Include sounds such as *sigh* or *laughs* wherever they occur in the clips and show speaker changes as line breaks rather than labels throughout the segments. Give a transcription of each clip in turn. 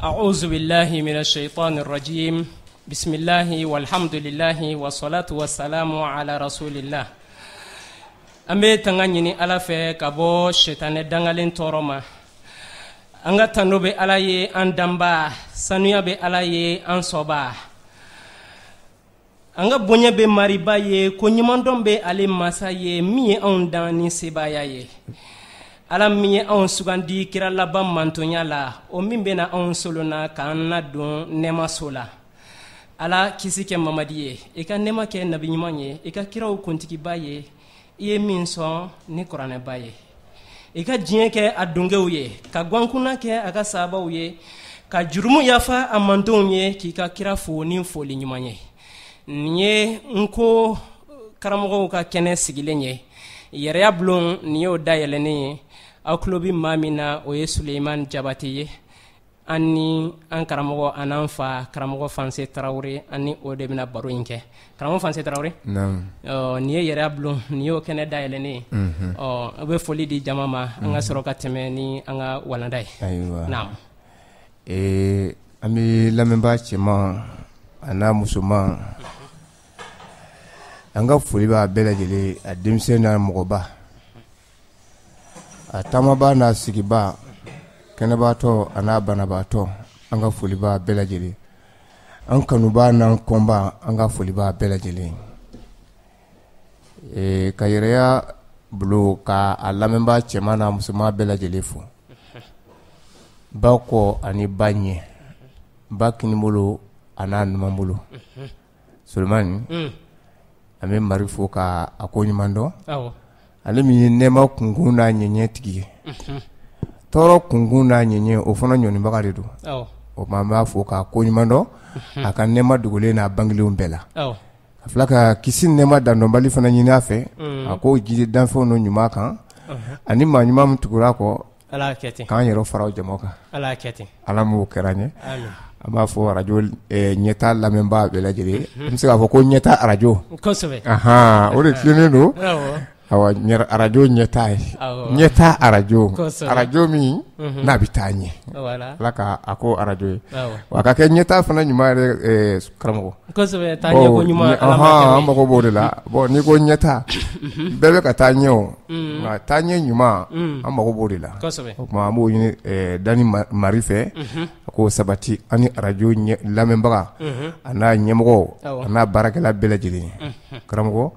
أعوذ بالله من الشيطان الرجيم بسم الله والحمد لله والصلاة والسلام على رسول الله أمي تنغنيني ألا في كابو شيطان دنغالين توروما أنغا تنو بي ألا يي أن دنبا سنويا بي ألا يي أن صوبا أنغا بونيا بي ماري باي كوني مندون بي ألي مي أن داني سيبايا يي ala min ye anw sugandi kira laban mantoya la o min bena anw solona k'an nadon nɛɛmaso la ala kisi kɛ mamadi ye i ka nɛma kɛ nabiɲuman ye i ka kiraw kuntigiba ye i ye min sɔn ni kuranɛba ye i ka diɲɛ kɛ a donkew ye ka gwankunna kɛ a ka sahabaw ye ka jurumu yafa a mantonw ye k'i ka kira fo ni foli ɲuman ye nin ye n ko karamɔgɔw ka kɛnɛ sigilen ye yɛrɛya bulon nin y'o dayɛlɛnnen ye aw tulo bi maa min na o ye suleiman jabati ye an ni an karamɔgɔ an'an fa karamɔgɔ fanse tarawure an ni o de bena baro ɲi kɛ karamɔgɔ fanse tarawure nin ye yɛrɛ bulon nin y'o kɛnɛ dayɛlɛnen ye ɔ be foli di jama ma an ka sɔrɔ ka tɛmɛ ni an ka walanda ye naam
ee, an be lamɛnba cɛma a n'a an ka foli b'a bɛɛ lajɛlen a denmisɛn n'a mɔgɔba a taamaba n'a sigiba kɛnɛbaatɔ a n'a banabaatɔ an ka foli b'a bɛɛ lajɛlen an kanuba n'an kɔnba an ka foli b'a bɛɛ lajɛlen e, ka yɛrɛya bulo ka a lamɛnba cɛman n'a musoman bɛɛ lajɛlen fo ba kɔ ani ba ɲɛ ba kinibolo a n'a numanbolo solomani mm. an bɛ mari fo ka a ko ɲuman dɔn ale min ye nɛɛma kunkun n'a ɲɛɲɛ tigi ye tɔɔrɔ kunkun n'a ɲɛɲɛ o fana ɲɔnibaga de don o tuma an b'a fɔ k'a koɲuman dɔn a ka nɛɛma dogolen n'a bangelenw bɛɛ la a fila ka kisi nɛɛma dandɔnbali fana ɲini a fɛ mm. a k'o jiri danfɛnw no ɲuman kan ani maa ɲuman min tugura a kɔ k'an yɛrɛ fara o jama kan ala m'o kɛra an ye an b'a fɔ arajo ɲɛta lamɛnbaa bɛɛ lajɛlen an bɛ se k'a fɔ ko ɲɛta arajo o de tilennen don awa ñer arajo ñetaay ñeta arajo arajo min n'a bi taa ɲɛ ala ka mhm. mhm. a ko arajo ye wa ka kɛ ɲɛta fana ɲuman yɛrɛ karamɔgɔ an mago b'o de la bɔn n'i ko ɲɛta bɛɛ bɛ ka taa ɲɛ o nka taa ɲɛ ɲuman an mago b'o de la o tuma an b'o ɲini e, dani mari fɛ mhm. k'o sabati ani arajo lamɛnbaga a n'a ɲɛmɔgɔ a n'a baarakɛla bɛɛ lajɛlen karamɔgɔ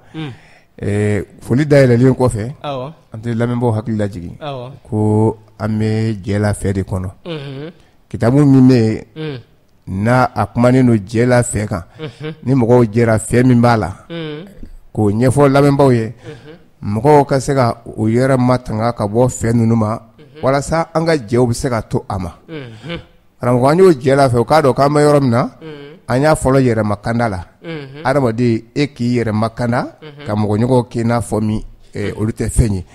Eh, foli day kɔfɛ an tɛ lamɛnbɔ hakili lajigin ko an bɛ jɛ fɛ de kɔnɔ kitabu min bɛ yen mm. n'a a kumanen don jɛ la fɛ kan ni mɔgɔw jɛra fɛn min b'a la mm. k'o ɲɛfɔ lamɛnbaw ye mɔgɔw ka se ka o yɛrɛ matanga ka bɔ fɛn nunu ma walasa an ka jɛw be se ka to a ma karamɔgɔ an y'o jɛ fɛ o k'a dɔn k'an bɛ yɔrɔ min na mm. an y'a fɔlɔ yɛrɛmakanda la mm-hmm. adamaden e k'i yɛrɛ makanda mm-hmm. ka mɔgɔɲɔgɔn k'i n'a fɔ min eh, mm. olu tɛ fɛn ye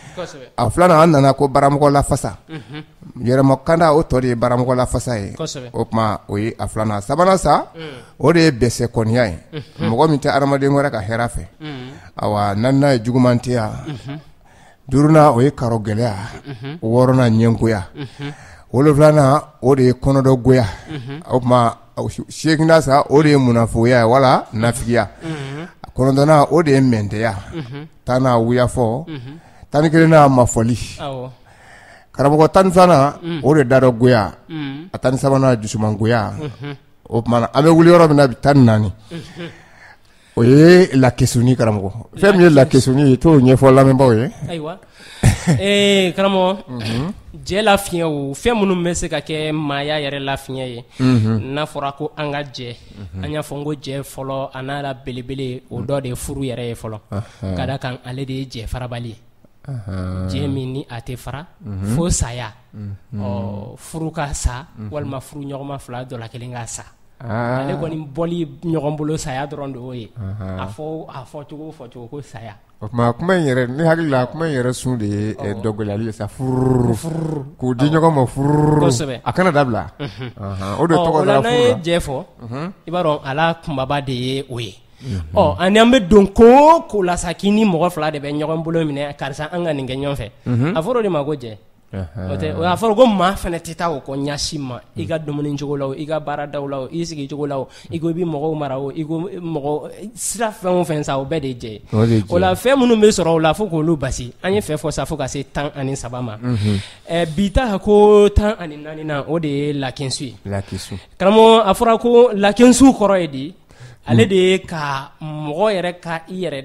a filanan an nana ko baramɔgɔ lafasa mm-hmm. yɛrɛmakanda o tɔ de ye baramɔgɔ lafasa ye o tuma o ye a filanan sabanan sa mm. o de ye dɛsɛ kɔniya ye mɔgɔ min tɛ adamaden wɛrɛ ka hɛrɛ fɛ ayiwa naaninan ye jugumantiya duurunan o ye karo gɛlɛya wɔɔrɔnan ɲɛngoya wolonfilanan o de ye kɔnɔdɔ goya mhm. o tuma segina sa o de ye munafoya wala nafigiya mhm. kɔnɔntɔnna o de ye mɛnteya mhm. tan n'a wuyafɔ tan ni kelen n'a mafɔli karamɔgɔ tan ni filanan mm. o de da dɔ goya a mm. tan ni sabanan dusuman goya o tuma an bɛ wuli yɔrɔ min na bi tan ni naani o ye lakesuni karamɔgɔ fɛn min ye lakesuni ye t'o ɲɛfɔ lamɛnbaaw ye
ayiwa *laughs* eh, karamɔgɔ je lafiɲɛ o fɛn minnu bɛ se ka kɛ maaya yɛrɛ lafiɲɛ ye mhm. n'a fɔra ko an ka jɛ mhm. an y'a fɔ n ko jɛ fɔlɔ a n'a la belebele o mhm. dɔ de ye furu yɛrɛ ye fɔlɔ ka da kan ale de ye jɛ farabali ye jɛ min ni a tɛ fara fo saya ɔ furu ka sa walima furu ɲɔgɔnma fila dɔ la kelen ka sa Ah. ale kɔni bɔli ɲɔgɔn bolo saya dɔrɔn de y'o ye a fɔ a fɔ cogo fɔ cogo ko saya
o tuma kuma in yɛrɛ ne hakili la kuma in yɛrɛ sun de ye oh. dɔgɔyali ye sa furu furu k'o di ɲɔgɔn ma furu kosɛbɛ a kana dabila mhm. o de tɔgɔ dara furu la n'an ye
jɛ fɔ i b'a dɔn ala kumaba de ye o ye ɔ ani an bɛ don ko o ko la sa k'i ni mɔgɔ fila de bɛ ɲɔgɔn bolo minɛ karisa an ka nin kɛ ɲɔgɔn fɛ a fɔra o de ma mhm. ko jɛ a fɔra ko maa fana tɛ taa o kɔ ɲasi ma hmm. i ka dumuni cogo la i ka baara daw la i sigi cogo la hmm. i ko i bɛ mɔgɔw mara o i ko mɔgɔ sira fɛn o fɛn sa o bɛɛ de jɛ ye o la fɛn minnu bɛ sɔrɔ o la fo k'olu basi an ye fɛ fɔ sa fo ka se tan ani saba ma mhm. eh, bi ta ko tan ani naani na o de ye lakinsu ye karamɔgɔ a fɔra ko lakinsu kɔrɔ ye di hmm. ale de ye ka mɔgɔ yɛrɛ ka i yɛrɛ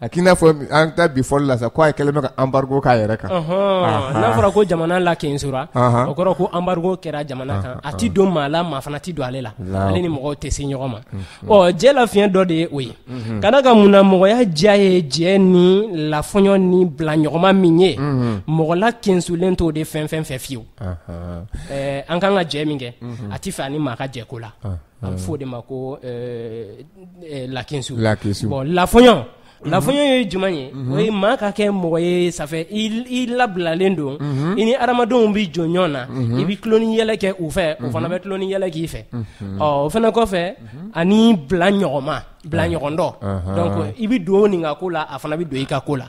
akina k'i fɔ an ta bi fɔli la sa ko a kɛlen bɛ ka embargo k'a yɛrɛ kan n'a fɔra
ko jamana la kensora o kɔrɔ ko embargo kɛra jamana kan a ti don maa la maa fana ti don ale la ale ni mɔgɔw tɛ se ɲɔgɔn ma ɔ jɛ lafiɲɛ dɔ de ye o ye
ka da ka munna
mɔgɔya diya ye jɛ ni lafɔɲɔ ni bila ɲɔgɔnma min ye mɔgɔ la kensulen t'o de fɛn fɛn fɛ fiyewu an kan ka jɛ min kɛ a ti fɛ ani maa ka jɛ ko la a bɛ fɔ o de ma ko lakinsu bɔn lafɔɲɔ Mm-hmm. nafolo ye juman ye mm-hmm. o ye maa ka kɛ mɔgɔ ye safɛ i labilalen don mm-hmm. i ni adamadenw bi jɔ ɲɔgɔn na i bi tuloni yɛlɛ kɛ u fɛ o fana bɛ tuloni yɛlɛ k'i fɛ ɔ o fɛnɛ kɔfɛ ani bila ɲɔgɔnma bila ah. ɲɔgɔn dɔ donc i bi don o nin ka ko la a fana bi don i ka ko la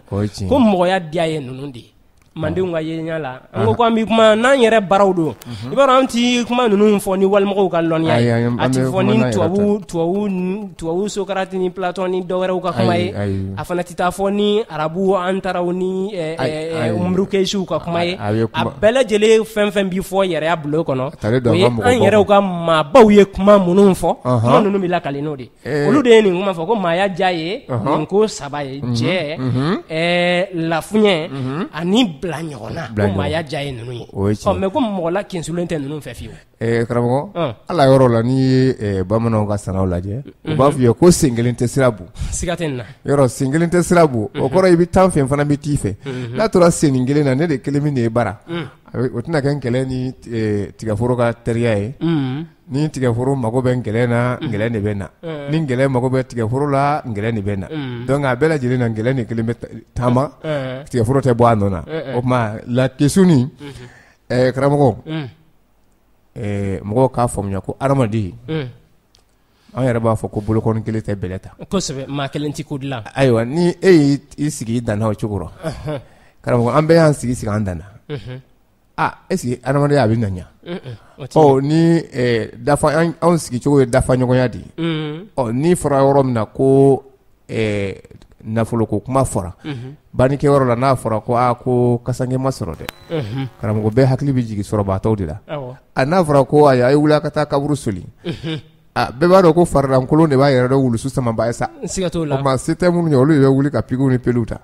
ko mɔgɔya diya ye ninnu de ye mandenw mhm. ka yenya la an ko an bi kuma n'an yɛrɛ baaraw don i b'a dɔn an ti kuma ninnu fɔ ni walimɔgɔw ka lɔnniya ye a ti fɔ ni tubabu tubabu tubabu sokarati ni platon ni dɔwɛrɛw ka eh, eh, eh, kuma ye a fana ti taa fɔ ni arabu an taraw ni umurukesiw ka kuma ye a bɛɛ lajɛlen fɛn fɛn bi fɔ yɛrɛya bulon kɔnɔ o ye an yɛrɛw ka maabaw ye kuma minnu fɔ kuma ninnu bɛ lakali n'o de ye olu de ye nin kuma fɔ ko maaya diya ye nin ko saba ye mhm, jɛ ɛɛ mhm. lafuɲɛ ani fila ɲɔgɔnna ko maaya diya ye ninnu ye ɔ mɛ ko mɔgɔla kinsulen tɛ ninnu fɛ fiyewu
karamɔgɔ ala yɔrɔ la n'i ye bamananw ka saraw lajɛ u b'a mhm. f'i ye ko sen kelen tɛ sira bon siga tɛ nin na yɔrɔ sen kelen tɛ sira bon o mhm. kɔrɔ i bɛ taa n fɛ fana bɛ t'i fɛ mhm. n'a tora senni kelen na ne de kelen min de ye bara mm. o tɛna kɛ n kɛlɛ ni tigaforo ka teriya ye ni tigɛforo mago bɛ gɛlɛn na gɛlɛn de bɛ na ni gɛlɛn mago bɛ tigɛforo la gɛlɛn de bɛ na donc a bɛɛ lajɛlen na gɛlɛn de kelen bɛ taama tigɛforo tɛ bɔ a nɔ na o tuma la question ɛɛ karamɔgɔ ɛɛ mɔgɔw k'a faamuya mm. ko adamaden an yɛrɛ b'a fɔ ko bolokin kelen tɛ bɛlɛ ta
kosɛbɛ maa kelen tɛ ko dilan ayiwa
ni e y'i sigi i dan o mm-hmm. cogo ah, rɔ karamɔgɔ an bɛɛ y'an sigi sigi an danana aa ese adamadenya a bɛ na ɲa ɔ ni dafa anw sigicogo ye dafa ɲɔgɔnya de ye ɔ n'i fɔra yɔrɔ min na ko nafoloko kuma fɔra bannikɛ yɔrɔ la n'a fɔra ko a ko kasange ma sɔrɔ dɛ karamɔgɔ bɛɛ hakili bɛ jigi sɔrɔbatɔw de la a n'a fɔra ko ayi a ye wuli a ka taa kaburu soli Ah, bɛɛ b'a dɔn ko farilankolon de b'a yɛrɛ dɔ wulusu samanba ye sa siga t'o la o tuma se tɛ minnu ɲɛ olu de bɛ wuli ka pikiw ni peluw ta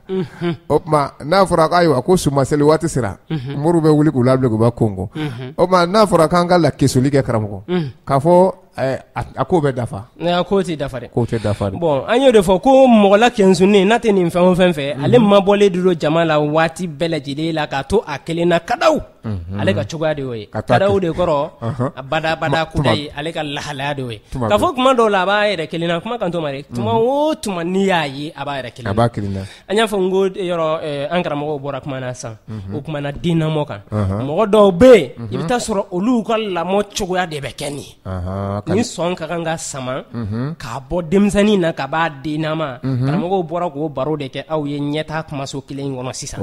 o tuma n'a fɔra ko ayiwa ko sumaseli waati sera moriw bɛ wuli k'u labila k'u ba konko o tuma n'a fɔra k'an ka la kɛ karamɔgɔ k'a fɔ Eh, a ko bɛ dafa
a ko tɛ dafa dɛ ko tɛ dafa dɛ bɔn an y'o de fɔ ko mɔgɔla kɛsunnen n'a tɛ nin fɛn o fɛn fɛ ale mhm. mabɔlen de don jama la waati bɛɛ lajɛlen la k'a to a kelen na kadaw mhm. ale ka cogoya de y'o ye kadaw de kɔrɔ a badabada kuda ye ale ka lahalaya de y'o ye k'a fɔ kuma dɔw la a b'a yɛrɛ kelen na kuma kan to ma dɛ mhm. tuma o tuma n'i y'a ye a b'a yɛrɛ kelen na a b'a kelen na an y'a fɔ n ko e, yɔrɔ an karamɔgɔw bɔra kuma na sisan o kuma na den lamɔ kan mɔgɔ dɔw bɛ yen i bɛ taa sɔrɔ olu ka lamɔ cogoya de bɛ kɛ nin
ye ni
sɔn ka kan ka sama mhm. k'a bɔ denmisɛnnin na ka b'a dennama mhm. karamɔgɔw bɔra k'o baro de kɛ aw ye ɲɛta kumaso kelen kɔnɔ sisan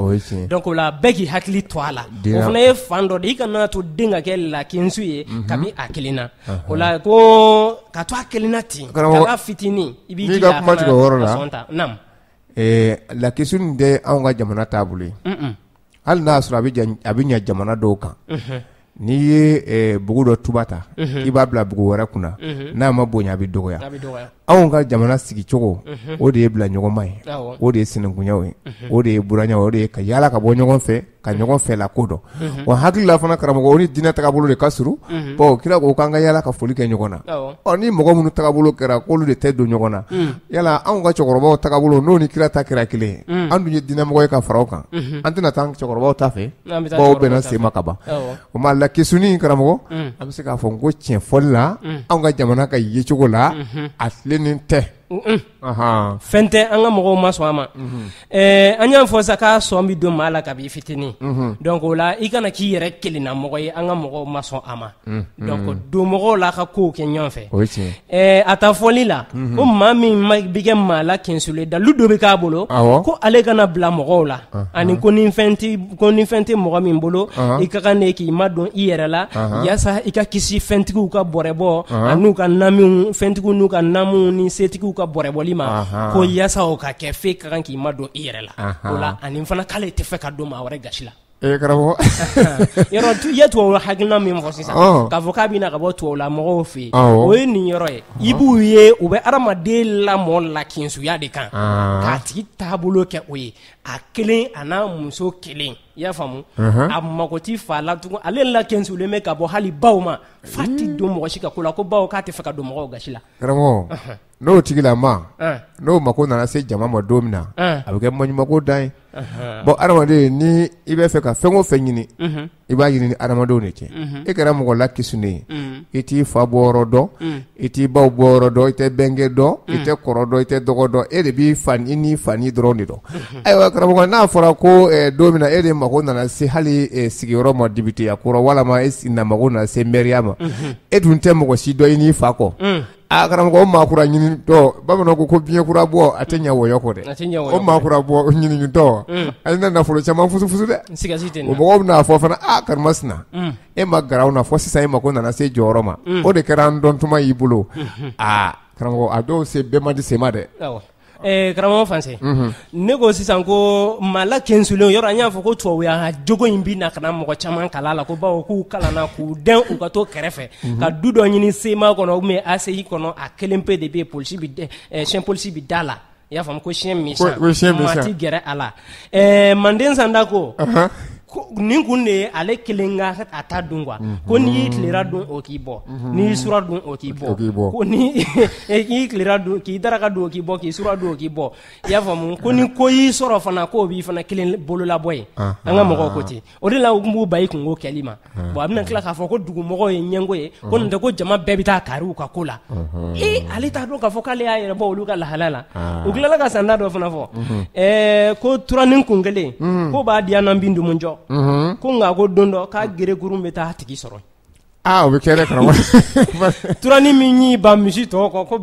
donc o la bɛɛ k'i hakili to a la o fana ye fan dɔ de i kana to den ka kɛ lakinsu ye mhm. kabi a kelenna o la ko ka to a kelenna na ten ka fitinin i b'i ka kuma tigɛ la
eh, tɛ anw ka jamana taabolo ye hali n'a sɔrɔ a be ɲa jamana dɔw kan n'i ye eh, bugu dɔ tuba ta i b'a bila bugu wɛrɛ kunna n'a ma bonya a bɛ dɔgɔya anw ka jamana sigicogo mhm. o de ye bila ɲɔgɔnma ye o de ye sinankunyaw mhm. ye o de ye burayaw o de ye ka yala ka bɔ ɲɔgɔn fɛ ka ɲɔgɔn fɛ la ko dɔn mhm. wa hakili la fana karamɔgɔ o ni dinɛ tagabolo de ka surun bawo kira ko k'an ka yala ka foli kɛ ɲɔgɔn na ɔ ni mɔgɔ minnu tagabolo kɛra k'olu de tɛ don ɲɔgɔn na yala anw ka cɛkɔrɔbaw tagabolo n'o ni kira ta kɛra kelen ye an dun ye dinɛmɔgɔ ye ka faraw kan an tɛna taa cɛkɔrɔbaw ta fɛ bawo bɛnna sen ma ka ban o ma lakisuni karamɔgɔ an bɛ se k'a fɔ n ko tiɲɛ fɔli la anw ka jamana ka yecogo la
a tile kelen tɛ fɛn tɛ an ka mɔgɔw ma sɔn a ma mhm. eh, an y'a fɔ sa k'a sɔn bi don maa la kabi i fitinin mhm. donc o la i kana k'i yɛrɛ kelenna mɔgɔ ye an ka mɔgɔw ma sɔn a ma
mhm. donc
don mɔgɔw la ka kow kɛ ɲɔgɔn
fɛ
eh, a ta fɔli la ko maa min bi kɛ maa la kɛnɛsole dalu dɔ bɛ k'a bolo ko ale kana bila mɔgɔw la ani ko ni fɛn tɛ mɔgɔ min bolo i ka kan de k'i ma don i yɛrɛ la yaasa i ka kisi fɛntigiw ka bɔrɛ bɔ an'u ka namiw fɛntigiw n'u ka namuw ni setigiw ka bɔrɛbɔli ma ko yaasa o ka kɛ fe ka kan k'i ma don i e yɛrɛ la o la ani fana k'ale tɛ fɛ ka don maa wɛrɛ gasi la e karamɔgɔ *laughs* yɔrɔ tu ye tubabu hakilina min fɔ sisan k'a fɔ k'a bɛna ka bɔ tubabu la mɔgɔw fɛ yen o ye nin yɔrɔ ye i b'u ye u bɛ adamaden lamɔ lakinsuya de kan
k'a
tigi taabolo kɛ o ye a kelen a n'a muso kelen i y'a faamu a mago ti fa la tugun ale lakinsulen bɛ ka bɔ hali baw ma fa ti don mɔgɔ si ka ko la ko baw k'a tɛ fɛ ka don mɔgɔw gasi la karamɔgɔ
n'o tigilama eh. n'o mako nana se jama ma eh. eh. mhm. don min na a bɛ kɛ maɲumako dan ye bɔn adamaden ni i bɛ fɛ ka fɛn o fɛn ɲini i b'a ɲini ni adamadenw de cɛ e kɛra mɔgɔ lakisilen ye i t'i fa bɔ yɔrɔ dɔn i t'i baw bɔ yɔrɔ dɔn i tɛ bɛnkɛ dɔn i tɛ kɔrɔ dɔn i tɛ dɔgɔ dɔn e de b'i fa i n'i fa ni dɔrɔn de dɔn ayiwa karamɔgɔ n'a fɔra ko don min na e de mako nana se hali sigiyɔrɔ ma dibiteya kɔrɔ walama e na mako nana se miiriya ma mhm. e dun tɛ mɔgɔ si dɔ i n'i fa kɔ a karamɔgɔ o maakura ɲinitɔ bamananw ko ko biɲɛ kura bɔ a tɛ ɲɛ wɔyɔ kɔ dɛ o maakura bɔ ɲinitɔ a ye nafolo caman fusufusu dɛ o mɔgɔw bɛna'a fɔ fana a ah, karima sina mm. e ma garaw na fɔ sisan e ma nana se joroma ma mm. o de kɛra tuma y'i bolo mm-hmm. aa ah, karamɔgɔ a dɔw se bɛɛ man se ma dɛ
Eh, karamɔgɔ fanse ne ko sisan ko mala kensulen yɔrɔ an y'a fɔ ko tubabuya jogo in bi na kana mɔgɔ caman kala la ko bawo k'u kalanna k'u dɛn u ka to kɛrɛfɛ ka du dɔ ɲini sema kɔnɔ u aseyi kɔnɔ a kelen pe de be yen polisi bi siyɛn eh, polisi bi da la i y'a faamu ko siyɛn min san maa ti gɛrɛ a la eh, manden sanda ko nin kun de ye ale kelen ka a ta dun kuwa ko n'i y'i mhm. tilera dun o k'i bɔ mhm. n'i y'i sura dun o k'i bɔ ko ni *laughs* e k'i tilera dun k'i daraka dun o k'i bɔ k'i sura dun o k'i bɔ i y'a faamu ko ni ko y'i sɔrɔ fana k'o b'i fana kelen bololabɔ ye an ka mɔgɔw ko ten o de la u tun b'u ba i kunko kɛli ma bon a bɛna tila k'a fɔ ko dugumɔgɔw ye ɲɛngo ye ko nin tɛ ko jama bɛɛ bɛ taa kari u ka ko la ee ale t'a dɔn k'a fɔ k'ale y'a yɛrɛ bɔ olu ka lahala la u tilala ka sanda dɔ fana fɔ ɛɛ mhm. eh, ko turanin kun kelen ko b'a diya n'an bin dumunjɔ Mm-hmm. ko nka ko don dɔ k'a gere gurun bɛ taa tigi sɔrɔ
aa ah, o bɛ kɛ dɛ karamɔgɔ
*laughs* turani min y'i ban misi tɔw kɔ ko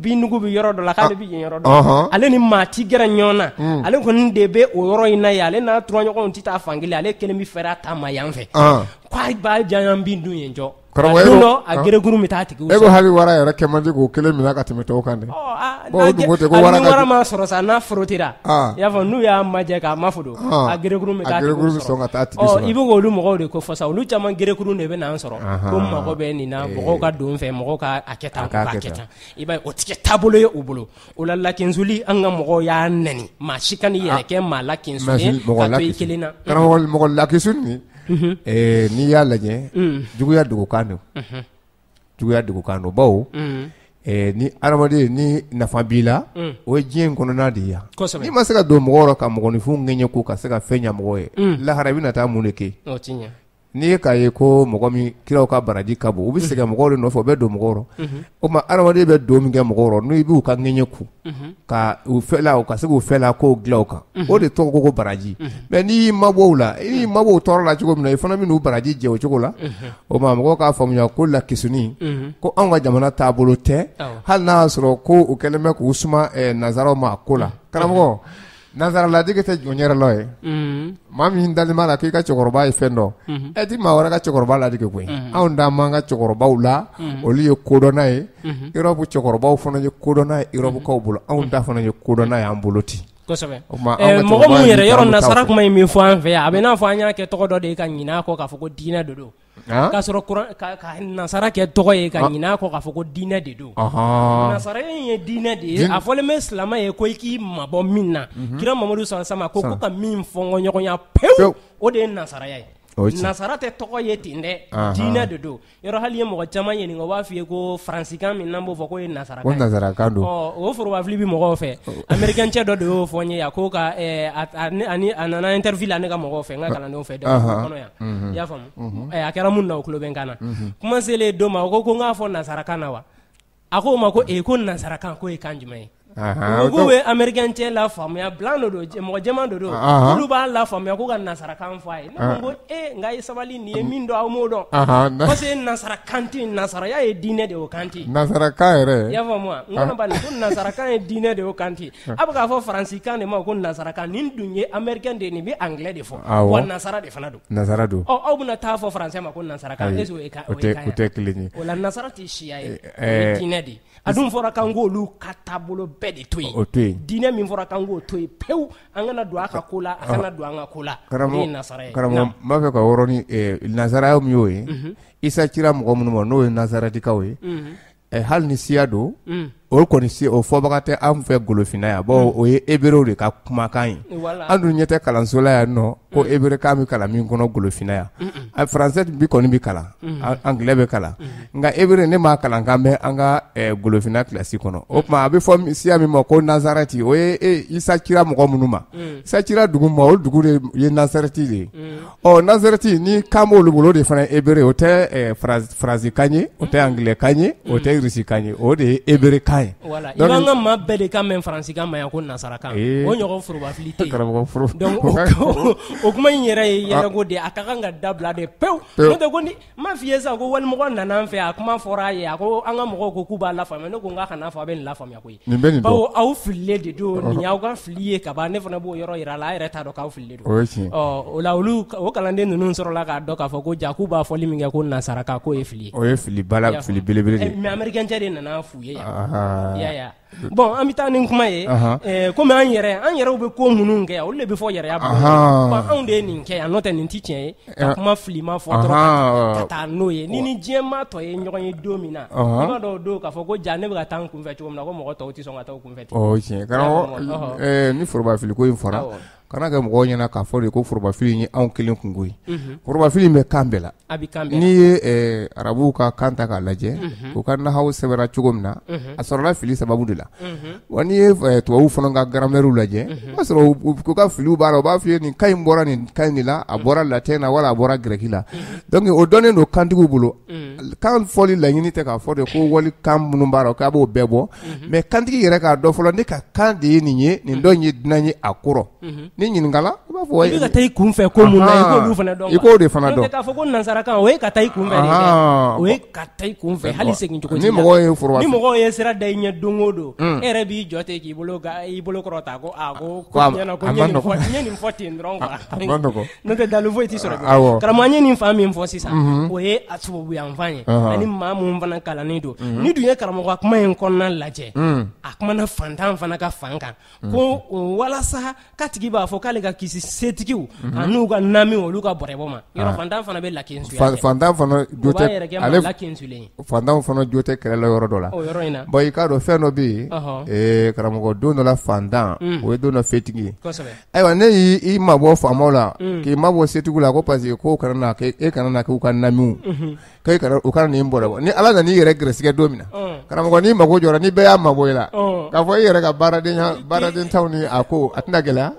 binnugu bɛ yɔrɔ dɔ la k'ale ah. bɛ yen yɔrɔ dɔ uh-huh. ale ni maa ti gɛrɛ ɲɔgɔn na mm. ale kɔni de bɛ o yɔrɔ in na ye ale n'a turaɲɔgɔnw tɛ taa fan kelen ale kelen bɛ fɛɛrɛ a ta ma yan fɛ ah. k'a b'a janya bin dun yen jɔ Don hali
wara yɛrɛ kɛ man di k'o kelen minɛ ka tɛmɛ tɔw kan dɛ wara
sɔrɔ sa n'a ah. y'a n'u y'a majɛ k'a ma don a gkuru i bɛ olu mɔgɔw de ko fasa olu caman gɛrɛurun de bɛ n'an sɔrɔ ko mɔgɔ bɛ nin na mɔgɔw eh. ka don fɛ mɔgɔ ka kɛ taa kɛ taa i o tigɛ taabolo ye u bolo o la lakizoli an ka mɔgɔw y'a n maa si ka yɛrɛ kɛ maa la kelen na
mɔgɔ laki Eh, n'i y'a lajɛ juguya dogokan don juguya dogokan don baw eh, ni adamaden ni nafa b'i la mm. o ye diɲɛ kɔnɔna de ye n'i ma se ka don mɔgɔ ka mɔgɔninfinw ŋɛɲɛ ko ka se ka fɛn ɲɛ mɔgɔ ye mm. lahara i bɛna taa mun de n'i ye k'a ye ko mɔgɔ min kiraw ka baraji ka bon u bɛ sɛgɛn mɔgɔw de nɔfɛ u bɛ don mɔgɔw mhm. o tuma adamaden bɛ don min kɛ mɔgɔw n'u b'u ka ŋɛɲɛ kun mhm. ka u fɛla ka se k'u fɛla k'o dilan o kan mhm. o de tɔgɔ ko ko baraji mɛ n'i y'i mabɔ o la i y'i mabɔ o tɔɔrɔ la cogo min na i fana bɛ n'u baraji jɛ o cogo la o tuma mɔgɔw k'a faamuya ko lakisuni ko anw ka jamana taabolo tɛ hali n'a y'a sɔrɔ ko u kɛlen bɛ k'u suma nansaraw ma ko la karamɔgɔ nazaraladi tɛ jɔnyɛrɛlɔ ye maa min dalen b'a la k'i ka cɛkɔrɔba ye fɛn dɔ ɛ ti maa wɛrɛ ka cɛkɔrɔba ladege koyi anw d'an b'an ka cɛkɔrɔbaw la olu ye kodɔnna ye yɔrɔbu cɛkɔrɔbaw fana ye kodɔnna ye yɔrɔbukaw bolo anw ta fana ye kodɔnna ye an bolo ten
mɔgɔ min yɛrɛ yɔrɔ nasara kuma ye min fɔ an fɛ yan a bɛ n'a fɔ an y'a kɛ tɔgɔ dɔ de ye ka ɲin'a kɔ k'a fɔ ko diinɛ do do k'a sɔrɔ ka nasara kɛ tɔgɔ ye ka ɲin'a kɔ k'a fɔ ko diinɛ de do
nasaraya
in ye diinɛ de ye a fɔlen bɛ silama ye ko i k'i mabɔ min na mhm. kira mamadu san sama ko ko ka min fɔngɔ n kɔ ɲɔgɔnya pewu o de ye nasaraya ye nasara tɛ tɔgɔ ye ten dɛ diinɛ de don yɔrɔ hali ye mɔgɔ caman ɲininka b'a f'i ko faransikan min n'an b'o fɔ k'o e ye nasarakan nasarakan don o forobafili bɛ mɔgɔw fɛ oh. américain dɔ de y'o fɔ ye yan ko ka ani a nana interview la ne ka mɔgɔw fɛ n ka ah. kalandenw fɛ dɛmɛ kɔnɔ mhm. i y'a faamu mhm. a kɛra mun na o tulo kan na mhm. kuma selen don ma o ko ko n k'a fɔ nasarakan na wa a ko o ma ko ee ko nasarakan k'o ye kan jumɛn ye ugu bɛ amɛrikɛn cɛ la faamuya bilan de mɔgɔ jɛman ah. de don olu b'a la faamuya ka nasarakan fɔ a ye ne ko e nka i sabali nin ye min dɔn aw m'o dɔn parce que nasarakan tɛ nasaraya ye diinɛ de y'o kan tɛ nasarakan yɛrɛ i y'a faamu wa n kɔnɔ b'a la ko nasarakan ye diinɛ de y'o kan tɛ a bɛ k'a fɔ faransikan de ma ko nasarakan nin dun ye amɛrikɛn de ye nin bɛ angilɛ de fɔ wa nasara de fana don nasara don ɔ aw bɛna taa fɔ faransɛ ma ko nasarakan est ce que o ye kan ye o tɛ
kelen
ye
o la nasara tɛ siya ye o ye diinɛ de ye a dun fɔra k'an k'olu ka taabolo bɛɛ de to yen o to yen diinɛ min fɔra k'an k'o to yen pewu an kana don a ka ko la a kana don an ka ko la karamɔgɔ nasara ye karamɔgɔ n
b'a fɛ ka yɔrɔ ni nazaraya min y'o ye isa cira mɔgɔ minnu ma n'o ye nazaradikaw ye mhm. eh, hali ni siya don mm. O kɔni si o fɔbaga tɛ anw fɛ golofinna yan bawo mm. o ye hébreu de ka kumakan ye an dun ɲɛ tɛ kalanso la yan nɔ ko hébreu mm. kan kalan min kɔnɔ golofinna yan a français bi kɔni bi kalan mm. anglais bɛ kalan nka hébreu ne m'a kalan kan bɛ an ka golofinna classe kɔnɔ o tuma a bɛ fɔ siya min ma ko nazarati o ye e, Isa cira mɔgɔ minnu ma Isa cira dugu ma o dugu ye de ye ni kan b'olu bolo o de fana ye hébreu o tɛ faransikan ye o tɛ anglais kan ye o tɛ irisikan ye o de ye Walahi. Voilà. Donc, eh. I
ah, bɛɛ ah. de kan mɛn faransikan ma ko nansarakan o ɲɔgɔn forobafili kuma in yɛrɛ ye yɛrɛko de a ka kan ka dabila de pewu n'o tɛ ko ni m'a f'i ye ko walimɔgɔ nana an fɛ a kuma fɔr'a ye a ko an ka mɔgɔw ko k'u b'a lafaamuya ne ko n k'a kan'a fɔ a' bɛ nin lafaamuya koyi nin bawo aw fililen de don nin y'aw ka fili ye kaban ne fana b'o yɔrɔ yir'a la a' yɛrɛ t'a dɔn k'aw fililen don ɔ o la olu o kalanden ninnu sɔrɔla k'a dɔn k'a fɔ ko ja k'u b'a fɔli min kɛ ko nansarakan k'o ye fili ye o
ye fili bala fili belebele de ye
mais de nana f'u ye yan yaya bɔn an bɛ taa nin kuma ye komi eh, an yɛrɛ an yɛrɛw bɛ ko minnu kɛ olu de bɛ fɔ yɛrɛya bolo anw de ye nin kɛ yan n'o tɛ nin tɛ tiɲɛ ye ka kuma filima fɔ dɔrɔn ka taa n'o ye ni ni diɲɛmaa tɔ ye ɲɔgɔn ye don min na i ma dɔw don k'a fɔ ko ja ne bɛ ka taa n kunfɛ cogo min na ko mɔgɔ tɔw tɛ sɔn ka taa u kunfɛ ten. ɔ oh, tiɲɛ karamɔgɔ eh, ni
foroba fili ko in fɔra kana kɛ mɔgɔw ɲɛna k'a fɔ de ko forobafili ye anw kelen kungo ye forobafili bɛ kan bɛɛ la n'i ye arabuw ka kan ta k'a lajɛ u ka nahaw sɛbɛra cogo min na a sɔrɔla fili sababu de la wa n'i ye tubabuw fana ka garamɛriw lajɛ o sɔrɔ u ka filiw b'a la u b'a f'i ye nin kan in bɔra nin kan in de la a bɔra latin na wala a bɔra gɛrɛki la donc o dɔnnen don kantigiw bolo kan fɔli laɲini tɛ k'a fɔ de ko wali kan minnu b'a la k'a b'o bɛɛ bɔ mais kantigi yɛrɛ k'a dɔn fɔlɔ ne ka kan de ye nin ye nin dɔ in ye dunan ye a kɔrɔ ni ɲininkala i b'a fɔ i bɛ ka taa i mm. kun fɛ ko mun na i k'olu fana dɔn i k'o de fana dɔn
k'a fɔ ko nansarakan o ye ka taa i kun fɛ de o ye ka taa i kun fɛ hali segin cogo ni mɔgɔ ye foroba ni mɔgɔ ye sira da i ɲɛ don o don e yɛrɛ b'i jɔ ten k'i bolo i bolo kɔrɔ ta ko a ko ko ɲɛna ko n ye nin fɔ ten dɔrɔn quoi n'o tɛ dalu foyi t'i sɔrɔ karamɔgɔ n ye nin fan min fɔ sisan o ye a tubabu yan fan ye ani maa minnu fana kalannen don ni dun ye karamɔgɔ kuma in kɔnɔna lajɛ a kumana fantan fana ka fan kan ko walasa ka tigi b'a fɔ k'ale ka kisi setigiw an'u ka nami olu ka bɔrɛbɔ ma yɔrɔ ah. fantan fana bɛ lakinsuya fantan fana jo tɛ ale lakinsulen
fantanw fana jo tɛ kɛlɛ la yɔrɔ dɔ la o yɔrɔ in na bon i k'a dɔn fɛn dɔ bɛ yen ee, karamɔgɔ don dɔ la fantan mm. o ye don dɔ fetigi ye ayiwa ne y'i i mabɔ faamaw la mm. k'i mabɔ setigiw la ko parce k'o kana na e kana na k'u ka namiw k'e kana u kana nin bɔrɛbɔ ni ala nan'i yɛrɛ gɛrɛsɛgɛ don min na karamɔgɔ n'i mago jɔra ni bɛɛ y'a mabɔ i la k'a fɔ e yɛrɛ ka baaraden baaraden taw ni a ko a tɛna gɛlɛya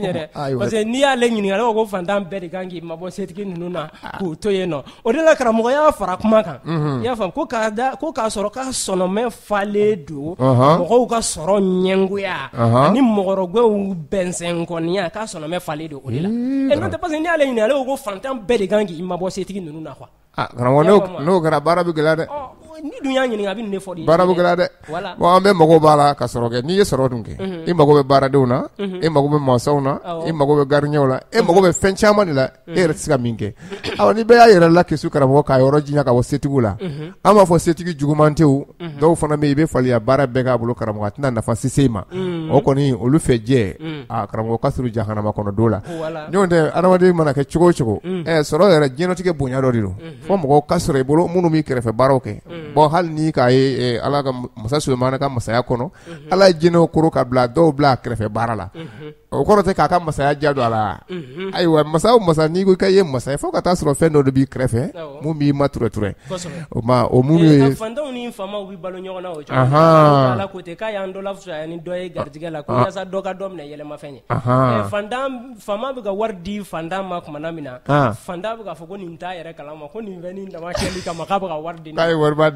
tɛ ɲɛ dɛ parce que n'i y'ale ɲininkali ko ko fantan bɛɛ de kan k'i mabɔ setigi ninnu na k'u to yen nɔ o de la karamɔgɔ y'a fara kuma kan i mhm. y'a faamu ko k'a sɔrɔ k'a sɔnɔmɛ falen don mɔgɔw ka sɔrɔ ɲɛngoya ani mɔgɔrɔgwɛw bɛnsɛnkɔniya k'a sɔnɔmɛ falen don o de la ɛ n'o tɛ parce que n'i y'ale ɲininkali ko ko fantan bɛɛ de kan k'i mabɔ setigi ninnu na quoi
karamɔgɔ n'o kɛra baara bɛ gɛlɛya dɛ
ni dun y'a ɲininka a bɛ nin de fɔ de baara bɛ gɛlɛya dɛ wala wa
an mago b'a la ka sɔrɔ kɛ n'i ye sɔrɔ dun kɛ mhm. i mago bɛ baaradenw na mhm. i mago bɛ mansaw na i mago bɛ gardien la e mago bɛ fɛn caman de la e yɛrɛ tɛ se ka min kɛ mhm. ɔ ni bɛɛ y'a yɛrɛ lakisi karamɔgɔ k'a yɔrɔ jiɲɛ ka bɔ setigiw la an b'a fɔ setigi juguman tɛ o dɔw fana bɛ yen i bɛ faliya baara bɛɛ k'a bolo karamɔgɔ a tɛna nafa se se i ma o kɔni olu fɛ jɛ aa karamɔgɔ ka surun jahanama kɔnɔ don la n'o tɛ adamaden mana kɛ cogo o cogo ɛ sɔrɔ yɛrɛ bonya dɔ de don fo mɔgɔw ka sɔrɔ i bolo minnu b'i kɛrɛfɛ baaraw kɛ Mm-hmm. bon hali ni k'a ye eh, ala ka masa sulemana ka masaya kɔnɔ mm-hmm. ala ye jinɛw koro ka bila dɔw bila a kɛrɛfɛ baara la mm-hmm. o kɔrɔ tɛ k'a ka masaya ja don a la ayiwa masa o masa n'i ko i ka ye masa ye fo ka taa sɔrɔ fɛn dɔ de b'i kɛrɛfɛ mun b'i ma turɛturɛ o ma o minnu eh, ye
fantanw ni na o ala ko k'a ni ye la ko ah. ka eh, ma ah. ko k'a ka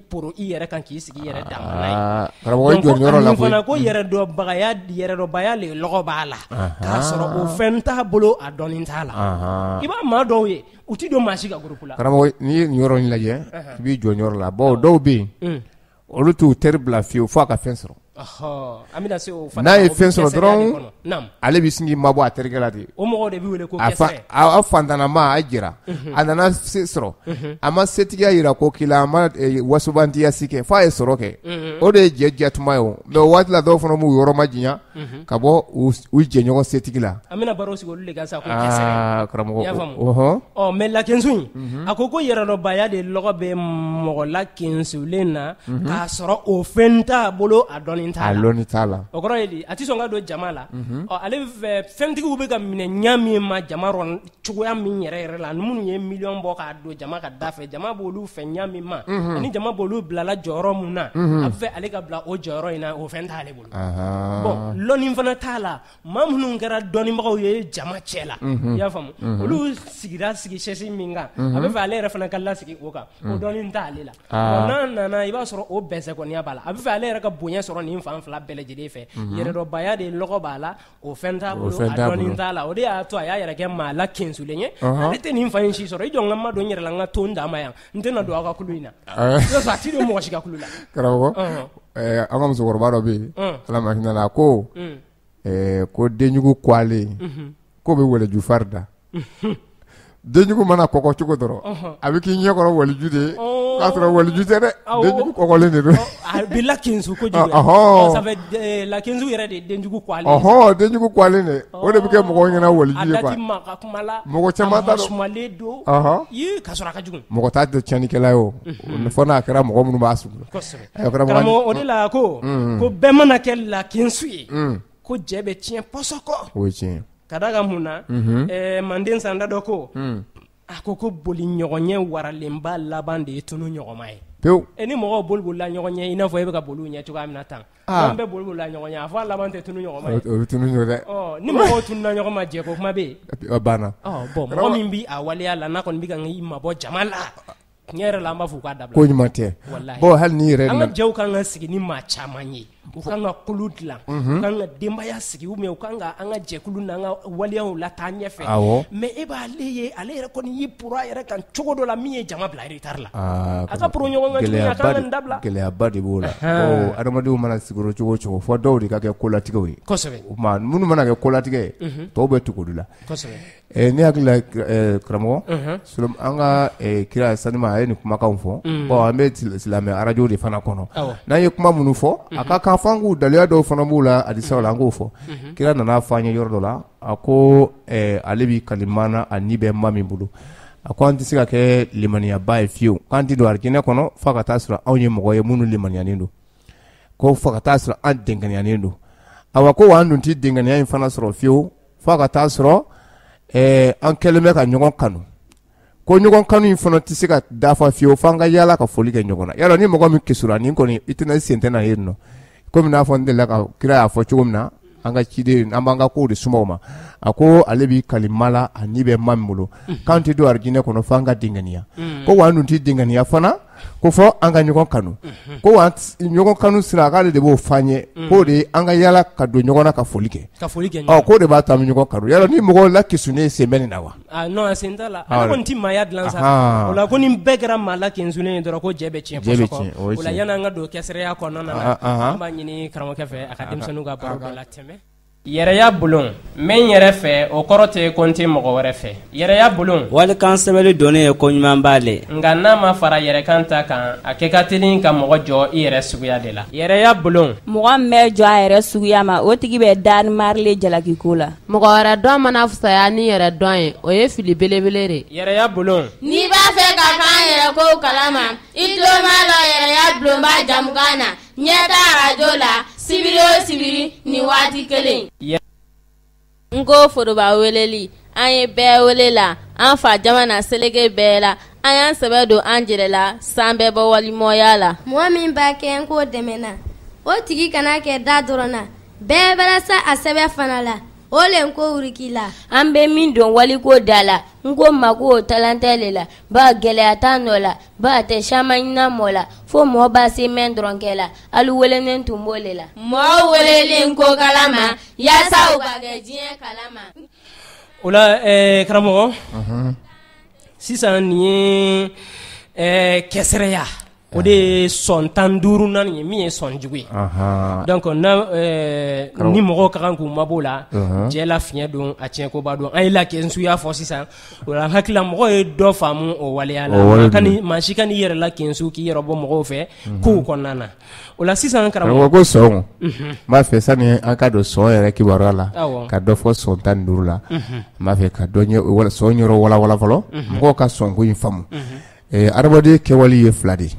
poro i yɛrɛ kan k'i sigi i yɛrɛ dama ah. karamɔgɔ jɔyɔrɔ la fana ko yɛrɛdɔnbagaya yɛrɛdɔbaya le lɔgɔ b'a la k'a sɔrɔ o fɛn t'a bolo a dɔɔnin t'a la i b'a maa dɔw ye u ti don maa si ka groupe la karamɔgɔ
n'i ye nin yɔrɔ in lajɛ i b'i jɔ nin yɔrɔ la bon dɔw bɛ yen olu t'u teri bila fiyewu f'a ka fɛn sɔrɔ
n'a ye fɛn sɔrɔ dɔrɔn
ale bɛ sinji mabɔ a terikɛ la de a fantanama a jira a nana se sɔrɔ a ma setigiya yira ko k'i la a ma eh, si kɛ a ye sɔrɔ kɛ o de ye jɛ jɛ tuma ye o mɛ o waati la dɔw fana b'u yɔrɔ ma janya ka bɔ u jɛɲɔgɔn setigi la
karamɔgɔ mɛ in a ko ko yɛrɛdɔbaya de lɔgɔ bɛ mɔgɔ lakinsolen na k'a sɔrɔ o fɛn t'a bolo a nkalonnin t'a la a lɔnni t'a la o kɔrɔ ye di a ti sɔn ka don jama la ɔ ale fɛ fɛntigiw bɛ ka minɛ ɲɛ min ma jama rɔ cogoya min yɛrɛ yɛrɛ la minnu ye miliyɔn bɔ k'a don jama ka da fɛ jama b'olu fɛ ɲɛ min ma mhm. ani jama b'olu bilala jɔyɔrɔ min na mhm. a bɛ fɛ ale ka bila o jɔyɔrɔ in na o fɛn t'ale bolo
bɔn
lɔnni fana t'a la maa minnu kɛra dɔnnibagaw ye jama cɛ la i mhm. y'a faamu olu sigira sigi sɛsi min kan a bɛ fɛ ale yɛrɛ fana ka lasigi o kan o dɔnni t'ale la ah. n'a nana i b'a sɔrɔ o bɛnsɛgɔniya b'a la a bɛ fɛ ale yɛrɛ ka bonya sɔrɔ nin dɔnni fan fila bɛɛ lajɛlen fɛ mhm. yɛrɛdɔbaya de lɔgɔ b'a la o fɛn t'a bolo a dɔnni t'a la o de y'a to a y'a yɛrɛ kɛ maa la kɛnsulen ye ale tɛ nin fa in si sɔrɔ i jɔ n ka ma don n yɛrɛ la n ka to n dama yan n tɛna don aw ka kulu in na sisan a ti don mɔgɔ si ka kulu la.
karamɔgɔ ɛɛ an ka musokɔrɔba dɔ bɛ yen ala ma hinɛ a ko ko denjugu k'ale ko bɛ wɛlɛju da denjugu mana kɔkɔ cogo dɔrɔn a bɛ k'i ɲɛkɔrɔ waliju de ye oh. k'a sɔrɔ waliju tɛ dɛ denjugu kɔkɔlen de don oh, a ah, bɛ
lakinzu kojugu ah, oh, eh, lakinzu yɛrɛ de denjugu kuwalen ɔhɔn
denjugu kuwalen de o de bɛ kɛ mɔgɔw ɲɛna waliju ye kuwa a daji
ma ka kuma la mɔgɔ caman t'a dɔn a masumalen don ɔhɔn k'a sɔrɔ a ka jugu
mɔgɔ t'a dɔn tiɲɛnikɛla ye o fɔ n'a kɛra mɔgɔ minnu b'a sugu kosɛbɛ karamɔgɔ o de
la ko mm. ko bɛɛ ka da ka mun na manden sanda dɔ ko
a
ko ko boliɲɔgɔnɲɛ waralenba laban de ye tunu ɲɔgɔnma ye pewu ni mɔgɔw eh, ah, oh, boli bolila ɲɔgɔn ɲɛ i n'a fɔ e bɛ ka boli ɲɛ cogoya min na tan an ah, bɛ boli bolila ɲɔgɔn ɲɛ a fɔ a laban tɛ tunu ɲɔgɔn ma o bɛ tunu ɲɔgɔn dɛ ni mɔgɔw tununa ɲɔgɔn ma jɛ ko kuma bɛ yen banna bɔn mɔgɔ min bɛ a waleya la n'a kɔni bɛ ka i mabɔ jama la tiɲɛ yɛrɛ la an b'a fɔ k'a dabila ko ɲuman tɛ walahi bɔn hali n'i yɛrɛ an ka jɛw kan ka sigi ni maa caman ye u kan ka kulu mhm. dilan u kan ka denbaya sigi u mɛ u kan ka an ka jɛkulu n'an ka waliyaw lataa ɲɛfɛ mɛ e b'ale ye ale yɛrɛ kɔni y'i poro a yɛrɛ kan cogo dɔ la min ye jama bila retard la
a ka poro ɲɔgɔn kan cogo min a kan ka nin dabila gɛlɛyaba de b'o la bawo adamadenw mana sigiyɔrɔ cogo o cogo fɔ dɔw de ka kɛ kolatigɛw ye kosɛbɛ mhm. o minnu mana kɛ kolatigɛ ye tɔw bɛ tugu olu la kosɛbɛ eh, ne hakili eh, mhm. eh, la karamɔgɔ an ka kira sanima a ye nin kumakanw fɔ bon an bɛ silamɛ arajo de fana kɔnɔ n'an ye kuma minnu fɔ a ka kan k'a dalia do k'u daliya dɔw fana b'u la hadisaw mhm. la eh, an k'o fɔ kira nana fɔ an ye yɔrɔ dɔ la a ko ale b'i kali maana a ni bɛ maa min bolo a ko kono tɛ tasra ka kɛ limaniyaba ye fiyewu k'an tɛ don ko f'a tasra taa sɔrɔ an dɛnkɛnɛyalen don awa ko wa an dun tɛ dɛnkɛnɛya in fana sɔrɔ fiyewu f'a ka taa sɔrɔ ka ɲɔgɔn kanu ko ɲɔgɔn kanu in fana tɛ se dafa fiyewu fanga yala yaala ka foli kɛ ɲɔgɔn na yala ni mɔgɔ min kisira nin kɔni i tɛna i sen tɛ komi n'a fɔ n delila ka kira y'a fɔ cogo min na an ka ciden an b'an ka kow de sumaw ma a ko ale b'i kali mala la ani bɛ ma min bolo k'an mm-hmm. tɛ don arijinɛ kɔnɔ f'an ka dengɛniya mm. ko wa an dun tɛ dengɛniya fana ko fɔ an ka ɲɔgɔn kanu ko wa ɲɔgɔn kanu sira k'ale de b'o fa ye mm. k'o de an ka yala ka don ɲɔgɔn na ka foli kɛ k'o de b'a to an bɛ ɲɔgɔn kanu yala ni mɔgɔ la kisunnen sen bɛ nin na wa
ah, non sen t'a la ale kɔni tɛ maaya dilan sa o la ko nin bɛɛ kɛra maa la ye dɔrɔn ko jɛ bɛ tiɲɛ faso o la yanni an ka don kɛsɛrɛya kɔnɔna na an b'a ɲini karamɔgɔkɛ fɛ a ka denmisɛnninw ka baara dɔ la yɛrɛya bulon min yɛrɛ fɛ o kɔrɔ tɛ ko n tɛ mɔgɔ wɛrɛ fɛ yɛrɛya bulon walikan sɛbɛli donnen ye ko ɲuman b'ale nka n'a ma fara yɛrɛkan ta kan a kɛ ka teli ka mɔgɔ jɔ i yɛrɛ suguya de la yɛrɛya bulon
mɔgɔ min bɛ jɔ a yɛrɛ suguya ma o tigi bɛ daani marile jalakiko la mɔgɔ wɛrɛ dɔn mana fisaya ni yɛrɛ dɔn ye o ye fili belebele de yɛrɛya bulon n'i b'a fɛ ka kan yɛrɛ kow kalama i tulo m'a lɔ yɛrɛya bulonba jamukan na ɲɛ t'a arajo la sibiri o sibiri ni waati kelen. n ko foroba weleli an ye bɛɛ wele la an fa jama na seleke bɛɛ la an y'an sɛbɛ don an jɛrɛ la san bɛɛ bɔ walimɔya la. mɔgɔ min b'a kɛ n k'o dɛmɛ na o tigi kana kɛ da dɔrɔn na bɛɛ bɛ a sɛbɛ fana la. o le n ko wuriki la. an bɛ min don waliko da la n ko n mako o le la ba gɛlɛya t'a nɔ la ba tɛ caman ɲina mɔ la fo mɔɔ b'a se mɛn dɔrɔn kɛ la hali welelen tun b'o le la. mɔɔ welelen ko kalama yaasa u ka kɛ diɲɛ kalama.
o la ɛɛ eh, karamɔgɔ. Uh-huh. sisan nin ye eh, ɛɛ kɛsɛrɛya. o de ye sɔn tan duuru naani ye min ye sɔn jugu ye dɔn eh, ni mɔgɔ ka kan k'u mabɔ la cɛ la fiɲɛ don a tiɲɛ koba don an ye la kɛ su y'a fɔ sisan o an hakilila mɔgɔ ye dɔ faamu o waleya la maa si ka yɛrɛ la kɛ su k'i yɛrɛ bɔ mɔgɔw fɛ kow kɔnɔna na o la sisan karamɔgɔ ko sɔn n
b'a fɛ sani an ka don sɔn yɛrɛ kibaruya la ka dɔ fɔ sɔn tan duuru la n b'a fɛ ka sɔn yɔrɔ wawa fɔlɔ mɔgɔw ka sɔnko in faamu eh, adamaden kɛwale ye fila de ye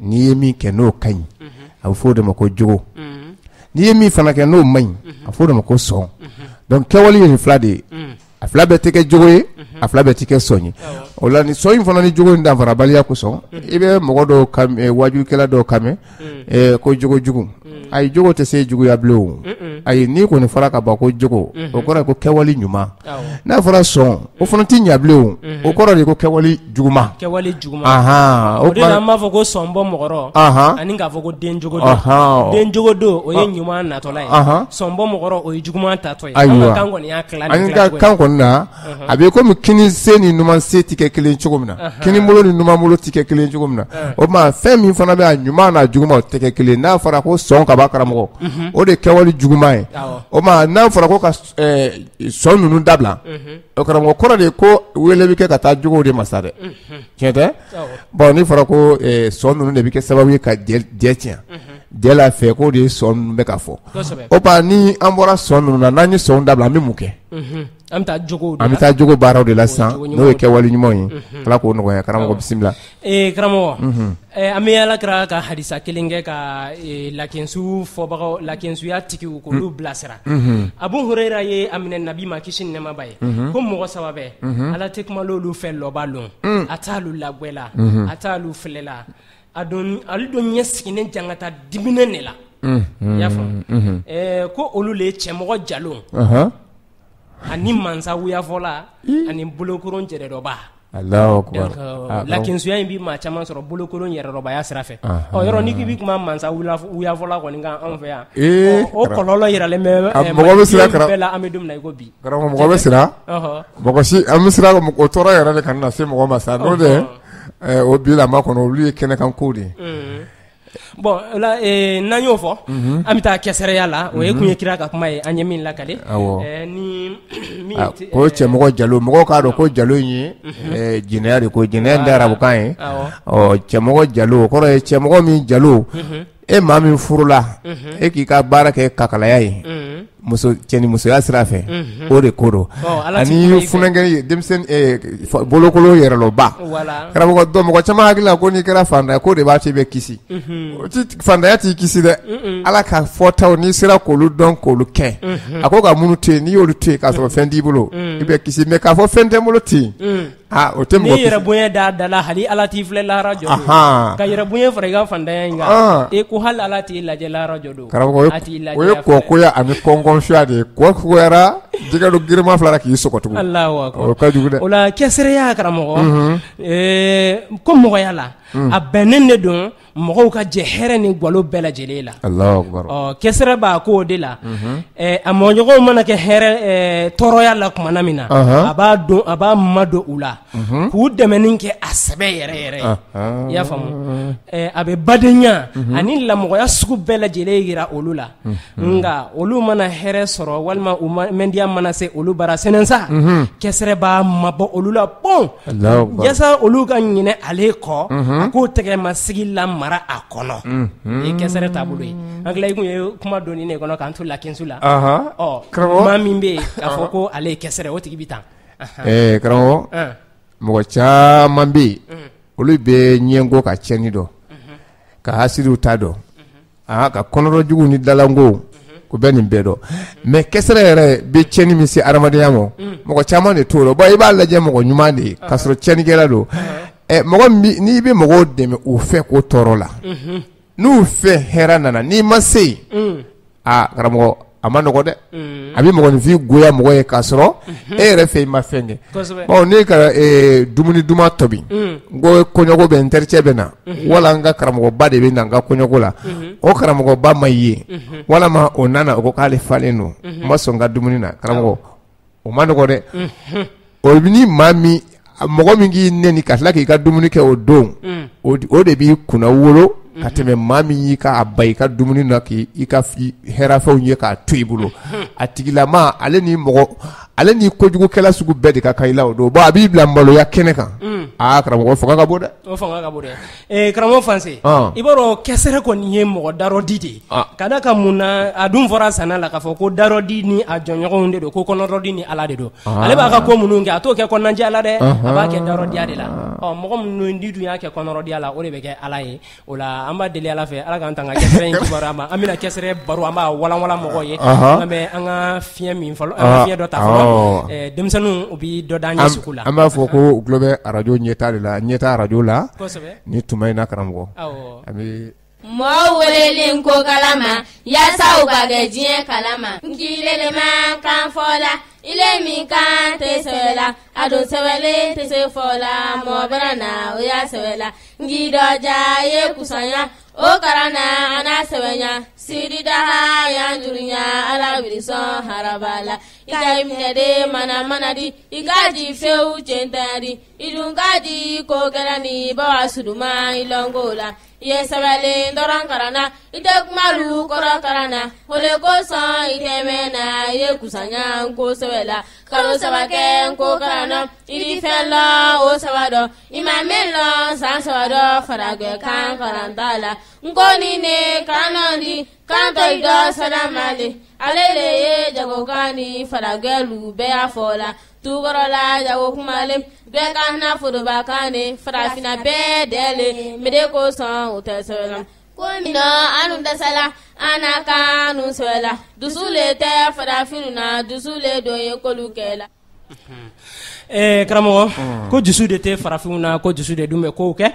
n'i ye min kɛ n'o ka ɲi a bɛ fɔ o de ma ko jogo mm-hmm. n'i ye min fana kɛ n'o man ɲi mm-hmm. a bɛ fɔ o de ma ko sɔn mm-hmm. donc kɛwale ye nin fila de ye mm. a fila bɛɛ tɛ kɛ jogo ye a fila bɛɛ tɛ kɛ sɔn ye o la ni sɔ in fana ni jogo in danfarabaliya kosɔn mm. i bɛ mɔgɔ dɔw kamɛ wajulikɛla dɔw kame mm. ɛɛ ko jogo jugu mm. ayi jogo tɛ se juguya bilen o ayi n'i kɔni fɔra ka ban ko jogo mm-hmm. o kɔrɔ ye ko kɛwale ɲuman n'a fɔra sɔn o fana tɛ ɲa bilen o mm-hmm. o kɔrɔ de ye ko kɛwale juguman kɛwale juguman ahan o de la an
b'a fɔ ko sɔn bɔ mɔgɔrɔ ahan ani k'a fɔ ko den jogo don ahan den jogo don o ye ah. ɲuman natɔla ye ahan sɔn mɔgɔrɔ o ye juguman tatɔ ye ayiwa an ka kan kɔni y'a tila nin tila cogo ye an ka kan kɔni na a bɛ komi
kini se ni numan se ti kɛ kɛ kelen cogo min na kini bolo ni numan bolo tɛ kɛ kelen cogo min na o tuma fɛn min fana bɛ a ɲuman n'a juguman o tɛ kɛ kelen n'a fɔra ko sɔn ka bɔ karamɔgɔ o de kɛwale juguman ye o tuma n'a fɔra ko ka sɔn ninnu dabila o karamɔgɔ kɔrɔ de ko wele bɛ kɛ ka taa jogow de ma sa dɛ tiɲɛ tɛ bɔn n'i fɔra ko sɔn ninnu de bɛ kɛ sababu ye ka jɛ tiɲɛ jɛ la fɛ k'o de ye sɔn ninnu bɛ ka fɔ o pa ni an bɔra sɔn ninnu na n'an ye sɔn dabila an bɛ mun kɛ an bɛ taa jogo baaraw de la sisan n'o ye kɛwale ɲumanw ye ala k'o nɔgɔya karamɔgɔ bisimila
karamɔgɔ an bɛ ala kɛra ka halisa kelen kɛ ka e, lakisiw fɔbagaw lakisiya tigi k'olu mm. bilasira a b'o ye a minɛ nabi ma kisi nɛmaba ye ko mɔgɔ saba ala tɛ kuma olu fɛ lɔba dɔn mm. a t'alu labɛla a t'alu filɛla a don ale dɔ ɲɛ sigilen jankata diminɛ de la
y'a faamu
ko olu le cɛmɔgɔ jalo ani mansawuyafɔla ani bolokoron jɛrɛdɔba
euh,
ah, lakinsoya in bi maa caman sɔrɔ bolokolon yɛrɛrɔbaya sira fɛ yɔrɔ n'i bi kuma mansa wuyafɔla kɔni kan anw fɛ yan o kɔlɔlɔ yiralen bɛ ah, mɔgɔ bɛ siran bɛɛ la an bɛ don min na i ko bi mɔgɔ bɛ siran
mɔgɔ si an bɛ siran o tɔɔrɔ yɛrɛ de kana na se mɔgɔ ma sa n'o tɛ o bi la makɔnɔ olu ye kɛnɛ kan kow de ye.
Hm. bɔn o la e, n'an y'o fɔ mhm. an bɛ taa kɛsɛrɛya la o ye mhm. kun ye kira ka kuma ye an ye min lakale. awɔ ni *clears throat* min
ye. ko cɛmɔgɔ jalo mɔgɔw k'a dɔn ko jalo in ye mhm. jɛnɛya de ko jɛnɛya in tɛ arabukan ye ɔ cɛmɔgɔ jalo o kɔrɔ ye cɛmɔgɔ min jalo e maa min furula e k'i ka baara kɛ kakalaya ye. muso musoya sira fɛ mhm. o de ko do oh, ani funankɛ denmisɛn eh, bolokolo yɛrɛlɔba karamɔgɔ dɔ mɔgɔ caman hakili la ko n'i kɛra fantanya ko de b'a to i bɛ kisi
mhm.
fantanya t'i kisi dɛ mhm. ala ka fɔtaw n'i sera k'olu dɔn k'olu kɛ a ko ka minnu to yen n'i y'olu to yen k'a sɔrɔ fɛn t'i bolo i bɛ kisi mɛ k'a fɔ fɛn tɛ n bolo ten
aa o tɛ mɔgɔ kisi n'i yɛrɛ bonya d'a da la hali ala t'i filɛ lahara jɔ don ka yɛrɛ bonya fara i ka fantanya in kan ah. e ko hali ala t'i lajɛ lahara jɔ don karamɔgɔ o ye
kɔkoya ani kɔnkɔn Amshadi Kwakwera jɛgɛ don girima fila k'i sɔgɔ tugun o oh, ka jugu dɛ o
la cɛsiriya karamɔgɔ ko mɔgɔya mm-hmm. eh, la mm. a bɛnnen de don mɔgɔw ka jɛ hɛrɛ ni gwalo bɛɛ lajɛlen oh, mm-hmm.
eh, eh, mm-hmm.
la cɛsɛrɛ b'a ko o de la a mɔgɔɲɔgɔnw mana kɛ tɔɔrɔya la tumana min na a b'a don a b'a ma don u la k'u dɛmɛ kɛ a sɛbɛ yɛrɛ yɛrɛ
i y'a faamu
a bɛ badenya ani lamɔgɔya sugu bɛɛ lajɛlen jira olu la nka olu mana hɛrɛ sɔrɔ walima u madiya mana se olu bara sa sinɛnsa mhm. kɛsɛrɛ b'a mabɔ olu la bɔn yasa olu ka ɲinɛ ale kɔ mhm. a k'o tɛgɛmasigi lamara a kɔnɔ ni mhm. e kɛsɛrɛ taabolo ye an hakili i tun ye kuma donni ne kɔnɔ k'an to lakinsu la ɔ maa min bɛ yen k'a fɔ ko ale ye kɛsɛrɛ o tigi bi tan karamɔgɔ
mɔgɔ caman bɛ yen olu bɛ ɲɛko ka tiɲɛni dɔn ka hasiriw ta dɔn ka kɔnɔdɔjuguw ni dalanko o bɛ nin bɛɛ dɔn mɛ kɛsɛrɛ yɛrɛ bɛ tiɲɛni min se adamadenya ma mm. mɔgɔ caman de t'o la bɔn i b'a lajɛ mɔgɔ ɲuman de ye k'a sɔrɔ uh-huh. tiɲɛnikɛla don uh-huh. ɛ mɔgɔ n'i bɛ mɔgɔw dɛmɛ u fɛ k'o tɔɔrɔ la mm-hmm. n'u fɛ hɛrɛ nana n'i ma se yen mm. aa karamɔgɔ a ma nɔgɔ dɛ mm. a bɛ mɔgɔninfin goya mɔgɔ ye k'a sɔrɔ mhm. e yɛrɛ fɛ i ma fɛn kɛ bawo ne ka e, dumuni duman tobi mm. n ko kɔɲɔko bɛ n terikɛ bɛ na mhm. wala n ka karamɔgɔba de bɛ na n ka kɔɲɔko la mhm. o karamɔgɔba ma ye walama o nana o ko k'ale falen don n ma sɔn n ka dumuni na karamɔgɔ o ma nɔgɔ dɛ o ni maa min mɔgɔ min k'i nɛni ka tila k'i ka dumuni kɛ o don mm. o de b'i kunna wolo ka tɛmɛ maa min y'i ka a ba i ka dumuni na k'i i ka hɛrɛfɛnw ye k'a to i bolo a tigilama ale ni mɔgɔ ale ni kojugukɛla sugu bɛɛ de ka kan i la o don bon a b'i bila maloya kɛnɛ kan aa ah, karamɔgɔ fanga ka bon dɛ
o fanga ka bon dɛ ee eh, karamɔgɔ fanse ah. i b'a dɔn kɛsɛrɛ kɔni ye mɔgɔ darɔdi de ye ah. ka da ka mun na a dun fɔra sanna la k'a fɔ ko darɔdi ni a jɔnɲɔgɔnw de don ko kɔnɔdɔdi ni ala de don ale b'a ka ko minnu kɛ a t'o kɛ kɔnɔnajɛya la dɛ a b'a kɛ darɔdiya de la ɔ mɔgɔ minnu di dun y'a kɛ kɔnɔdɔdiya la o de bɛ kɛ ala ye o la an b'a deli ala fɛ ala k'an tanga kɛsɛrɛ in *laughs* kibaruya ma an bɛna kɛsɛrɛ baro an b'a walawala mɔgɔw ye an bɛ an ka fiɲɛ min fɔlɔ an ka fiɲɛ dɔ ta fɔlɔ eh, denmisɛnninw u bi dɔ da sugu la an b'a fɔ
ko u tulo bɛ arajo ɲɛ ɲɛta de la ɲɛta arajo la ni tuma in na karamɔgɔ an bɛ
mɔgɔ welelen ko kalama yaasa u ka kɛ diɲɛ kalama nkilelema kan fɔ la ile min kan tɛ sɛbɛ la a don sɛbɛlen tɛ se fɔ la mɔgɔ bɛrɛ na o y'a sɛbɛ la nkidɔja ye kusanya o kara karana ana sɛbɛnya ya yanjuruya ala birisɔn haraba la i ka minɛde mana mana di i ka di fewu cɛntanya di i dun ka di ko kɛra ni bawa suruma i la i ye sɛbɛlen dɔrɔn kalan na i tɛ kumalu kɔrɔ kalan na o de kosɔn i dɛmɛ na i ye kusaya kosɛbɛ la kalo saba kɛ n na i ni fɛn lɔ o saba dɔn i ma min lɔ san saba dɔ faragɛ kan kalan t'a la n ko nin de kalan ale de ye jagokan ni faragɛlu bɛɛ y'a fɔ la. tukɔrɔla jago kumalen bɛɛ ka foroba kan de farafinna bɛɛ dɛlen mɛ de sɔn u tɛ sɛbɛn la. kominɔ anu dɛsɛla an kanu sɛbɛn la dusu le tɛ farafinw na dusu le don ye k'olu kɛ
Eh, karamɔgɔ mm. ko jusu de tɛ farafinw na ko dusu de dun bɛ kow kɛ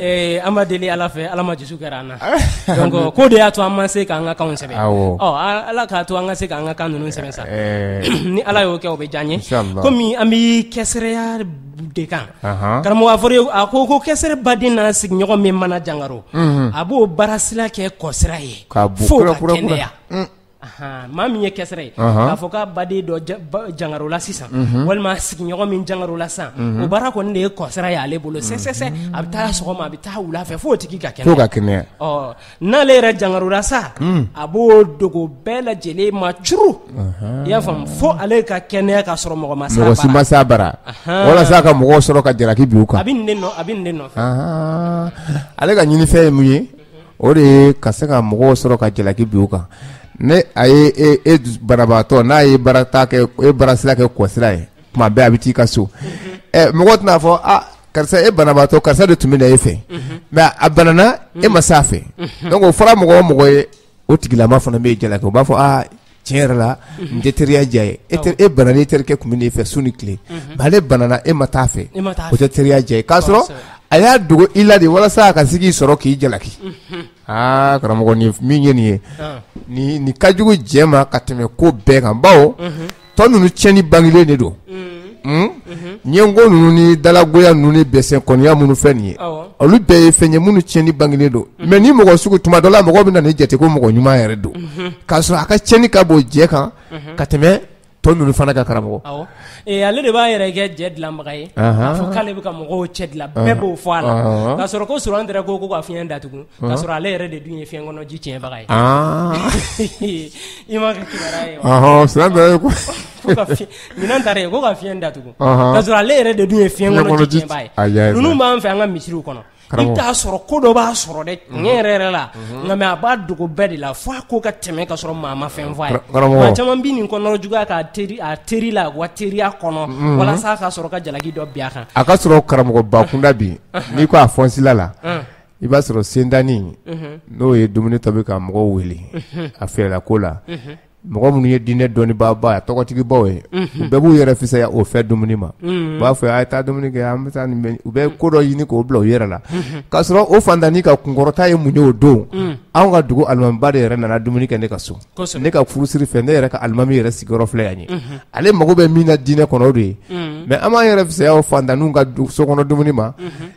eh, an b'a deli ala fɛ ala ma dusu kɛra an na *laughs* ko de y'a to an ma se k'an ka kanw sɛbɛn ala k'a to an ka se k'an ka kan ninnu sɛbɛn sa eh. *clears throat* ni ala y'o kɛ o bɛ diya ye komi an bɛ kɛsɛrɛya de kan karamɔgɔ a fɔra a ko ko kɛsɛrɛ baden n'a sigiɲɔgɔn min mana jangaro a b'o baarasira kɛ kɔsira ye fo ka kɛnɛya mm maa min ye kɛsɛrɛ ye k'a fɔ ka baden dɔ jangarola sisan walima sigiɲɔgɔn min jangarola sisan o baara kɔni de ye kɔsira ye ale bolo sɛsɛsɛ a bɛ taa sɔgɔma a bɛ taa wula fɛ f'o tigi ka kɛnɛ ka kɛnɛ ɔ n'ale yɛrɛ jangarola sa hmm. a b'o dogo bɛɛ lajɛlen ma curu i y'a faamu fo ale ka kɛnɛya ka sɔrɔ mɔgɔ ma mɔgɔ si ma s'a bara walasa ka
mɔgɔw sɔrɔ ka jalaki bin u kan a bɛ nin
de nɔ a bɛ nin de nɔfɛ
ale ka ɲinifɛn ye mun ye o de ye ka se ka mɔgɔw sɔrɔ ka jalaki bin u kan ne a ye e, e banabaatɔ n'a ye baara ta kɛ e baara sira kɛ kɔ ye tuma bɛɛ a bɛ t'i ka so ɛ mɔgɔ tɛna fɔ a karisa e banabaatɔ karisa de tun bɛ na e fɛ mɛ a banana e ma s'a fɛ donc o fɔra mɔgɔ o mɔgɔ ye o tigilama fana bɛ e jalaki o b'a fɔ aa tiɲɛ yɛrɛ la n tɛ teriya diya ye e e banana e terikɛ tun bɛ n'e fɛ su ni tile mɛ ale banana e ma t'a fɛ e o tɛ teriya diya ye k'a sɔrɔ a y'a dogo i la de walasa a ka se k'i sɔrɔ k'i jalaki aa ah, karamɔgɔ ni min ye nin ye nin ka jugu jɛ ma ka tɛmɛ ko bɛɛ kan bawo tɔ ninnu tiɲɛni bangilen de don ɲɛngo ninnu ni dalagoya ah. ninnu ni bɛsɛnkɔniya minnu fɛn nin ye olu bɛɛ ye fɛn ye minnu tiɲɛni bangilen don mɛ ni mɔgɔ sugu tuma dɔ la mɔgɔ bɛ na nin jate ko mɔgɔ ɲuman yɛrɛ don k'a sɔrɔ a ka tiɲɛni ka bon jɛ kan ka tɛmɛ tɔ ninnu fana ka karamɔgɔ
ale de b'a yɛrɛ kɛ jɛ dilanbaga ye k'a fɔ k'ale bɛ ka mɔgɔw cɛ dilan bɛɛ b'o fɔ a la k'a sɔrɔ ko Sourant yɛrɛ ko ko ka fiɲɛ datugu k'a sɔrɔ ale yɛrɛ de dun ye fiɲɛ kɔnɔ ji tiɲɛbaga ye *laughs* i ma kibaruya ye
wa Sourant yɛrɛ ye ko
ɲinan *laughs* ta dɛ ko ka fiɲɛ datugu k'a sɔrɔ ale yɛrɛ de dun ye fiɲɛ kɔnɔ ji tiɲɛbaa ye ninnu b'an fɛ an ka misiriw kɔnɔ i sɔrɔ ko dɔ b'a sɔrɔ dɛ mhm. tiɲɛ yɛrɛ yɛrɛ la nka mɛ a b'a dogo bɛɛ de la fɔ a ko ka tɛmɛ ka sɔrɔ maa ma fɛn fɔ a ye caman bɛ nin kɔnɔ juguya k'a teri a teri la wa teriya kɔnɔ mhm. walasa a ka sɔrɔ ka jalaki dɔ bin a kan
a ka sɔrɔ karamɔgɔba kunda bi n'i ko a fɔnsila la i b'a sɔrɔ sentanni n'o ye dumuni tɔ bɛ ka mɔgɔw wele a fɛrɛla ko la mɔgɔ minnu ye diinɛ dɔnnibaaba ye tɔgɔtigibaw mhm. ye u bɛɛ b'u yɛrɛ fisaya o fɛ dumuni ma u mhm. b'a fɔ a mhm. ye taa dumuni kɛ an bɛ taa nin bɛ u bɛ ko dɔ ɲini k'o bila u yɛrɛ la k'a sɔrɔ o fantanni ka kunkɔrɔta ye mun ye o don anw ka dugu alimamiba de yɛrɛ nana dumuni kɛ ne ka so ne ka furusiri fɛ ne yɛrɛ ka alimami yɛrɛ sigiyɔrɔ filɛ yan ye ale mago bɛ min na diinɛ kɔnɔ o de ye mɛ an b'an yɛrɛ fisaya o fantanniw ka sokɔnɔ dumuni ma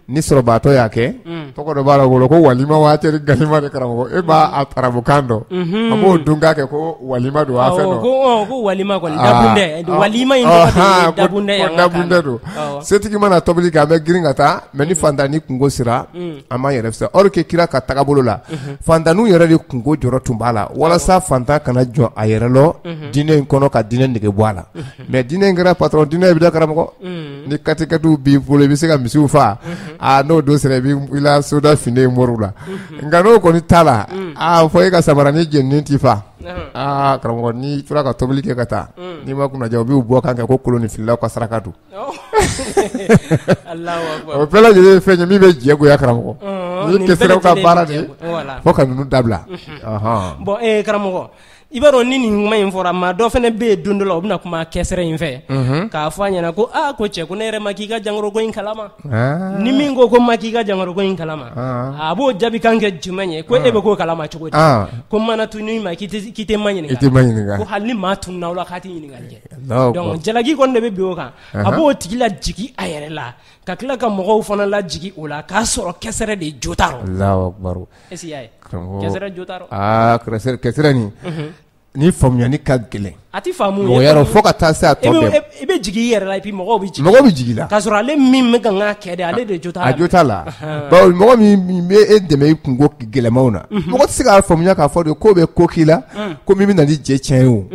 ni sɔrɔbaatɔ y'a kɛ tɔgɔ dɔ b'a la wolo ko walima waa terikɛ galima de karamɔgɔ e b'a arabukan dɔn a b'o dun kɛ ko walima Ah, oh, walima ah. don walima walima setigi mana tobili girin ka mm. ni mm. yɛrɛ or kira ka la yɛrɛ de jɔrɔ tun b'a la walasa kana jɔ a yɛrɛ lɔ in kɔnɔ ka nege bɔ a la mm-hmm. in kɛra patron da karamɔgɔ mm. ni katikatiw b'i bolo i se ka misiw n'o don sera i b'i la soda moriw la nka n'o kɔni t'a la fɔ e ka t'i aa karamɔgɔ n'i tora ka tobili kɛ ka taa mm. n'i ma kunnaja u b'u bɔ kan kɛ ko kolon ni fililaw ka saraka don o bɛɛ lajɛlen ye fɛn ye min bɛ jɛ goya karamɔgɔ n'i tɛ ka baara de fo ka ninnu dabila
bɔn karamɔgɔ i b'a dɔn ni nin kuma in fɔra maa dɔ fana bɛ yen don dɔ la o bɛna kuma kɛsɛrɛ in fɛ k'a fɔ a ɲɛna ko aa ko cɛ ko ne yɛrɛ ma k'i ka jankaroko in kalama ni min ko ko ma k'i ka jankaroko in kalama a b'o jaabi kan kɛ jumɛn ye ko e bɛ k'o kalama cogo di ko mana tununi ma k'i tɛ ma ɲininka ko hali ni maa tununa o la k'a tɛ ɲininkali kɛ donc jalaki kɔni de bɛ bin o kan a b'o tigi lajigi a yɛrɛ la ka tila ka mɔgɔw fana lajigi o la k'a sɔrɔ kɛsɛrɛ de jo t'a rɔ
Alahu akibaru est ce que i y'a ye kɛsɛrɛ jo t'a rɔ aa kɛsɛrɛ nin ni faamuyani ka gɛlɛn a
ti faamu yɛrɛ mɔgɔ yɔrɔ fo ka taa se a tɔ e bɛɛ ma i e, e bɛ jigin i yɛrɛ la et puis mɔgɔw bɛ jigin mɔgɔw bɛ jigin i la k'a sɔrɔ ale min bɛ ka kan kɛ dɛ ale de jo t'a la a jo t'a la bawo
mɔgɔ min bɛ e dɛmɛ i kunko gɛlɛmaw na mɔgɔ tɛ se k'a faamuya k'a fɔ de k'o bɛ ko k'i la ko min bɛ na ni jɛ tiɲɛ ye o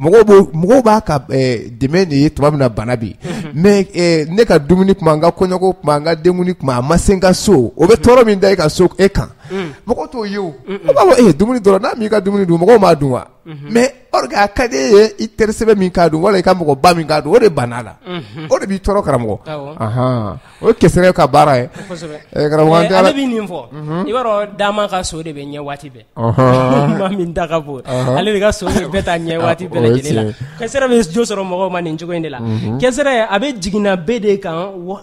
mɔgɔw b'o mɔgɔw b'a ka dɛmɛ de ye tuma min na bana bɛ yen mais ne ka dumuni kuma n ka kɔɲɔko kuma n ka denkuli kuma a ma se n ka so o bɛ tɔɔrɔ min da e ka so e kan Mɔgɔ mm-hmm. t'o ye o mm-hmm. o b'a fɔ eh, dumuni dɔrɔn n'a m'i ka dumuni dun m'a mm-hmm. mais or que a ka d'e ye i terisɛbɛ min k'a dun wala i ka mɔgɔba min k'a dun o de bann'a la o de b'i tɔɔrɔ karamɔgɔ o ye ka baara ye kosɛbɛ eh, karamɔgɔ an eh, ale
bɛ nin fɔ i so de bɛ ɲɛ waati bɛɛ *laughs* maa min ale de so *laughs* la bɛ jo sɔrɔ mɔgɔw ma nin de kan wa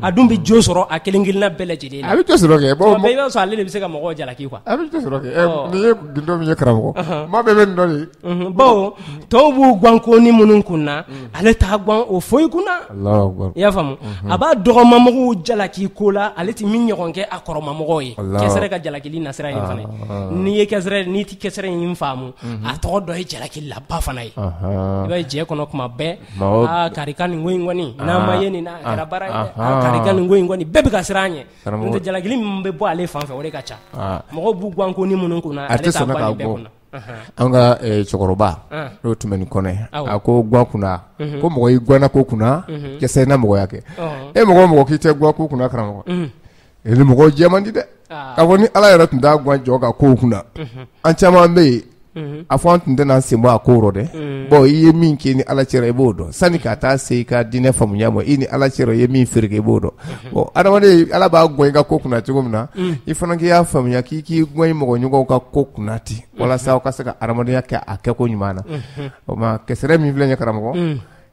a dun bɛ jo sɔrɔ a kelen kelenna bɛɛ lajɛlen na a bɛ jo sɔrɔ kɛ bon i b'a sɔrɔ ale de bɛ se ka mɔgɔw jalaki kuwa a bɛ jo sɔrɔ kɛ ɛ ni ye gindo min ye karamɔgɔ maa bɛɛ bɛ nin dɔ baw tɔw b'u gwanko ni minnu kun na mm. ale t'a gwan o foyi kun
kunna i y'a faamu a b'a
dɔgɔmamɔgɔw jalaki ko la ale tɛ min ɲɔgɔn kɛ a kɔrɔmamɔgɔ ye kɛsɛrɛ ka jalakili na sira in fana n'i ye kɛsɛrɛ n'i ti kɛsɛrɛ in faamu a tɔgɔ dɔ ye jalaki laba fana ye i b'a ye jɛ kɔnɔ kuma bɛɛ aa karika nin ko in kɔni n'a ma ye nin na a kɛra baara ye dɛ bɛɛ bɛ ka siran ɲɛ n'o tɛ jalakili min bɛ bɔ ale fan fɛ o de ka ca mɔgɔw b'u ko ni minnu kunna ale t'a nin bɛɛ kunna
an ah. ka cɛkɔrɔba n'o tun bɛ nin kɔnɔ a ko guwa kunna ko mɔgɔ y'i guwanna ko kunna cɛsɛ na mɔgɔya kɛ e mɔgɔ mɔgɔ k'i tɛ guwa ko kunna karamɔgɔ ni mɔgɔ jɛ man di dɛ k'a fɔ ni ala yɛrɛ tun t'a gan jɔ ka kow kunna mhm. an caman bɛ yen Mm-hmm. a fɔ an tun tɛna sen bɔ a ko rɔ dɛ mm-hmm. bɔn i ye min kɛ ni ala cɛra i b'o dɔn sani ka taa se i ka diinɛ faamuya ma i ni ala cɛra i ye min feere i b'o dɔn mm-hmm. bɔn adamaden ala b'a gɔn i ka ko kunna cogo min na mm. i fana k'i y'a faamuya k'i k'i gɔn i mɔgɔɲɔgɔnw ka ko kunna ten walasa aw ka se ka adamadenya kɛ a kɛko ɲuman na o ma kɛsɛrɛ min filɛ ye karamɔgɔ mm.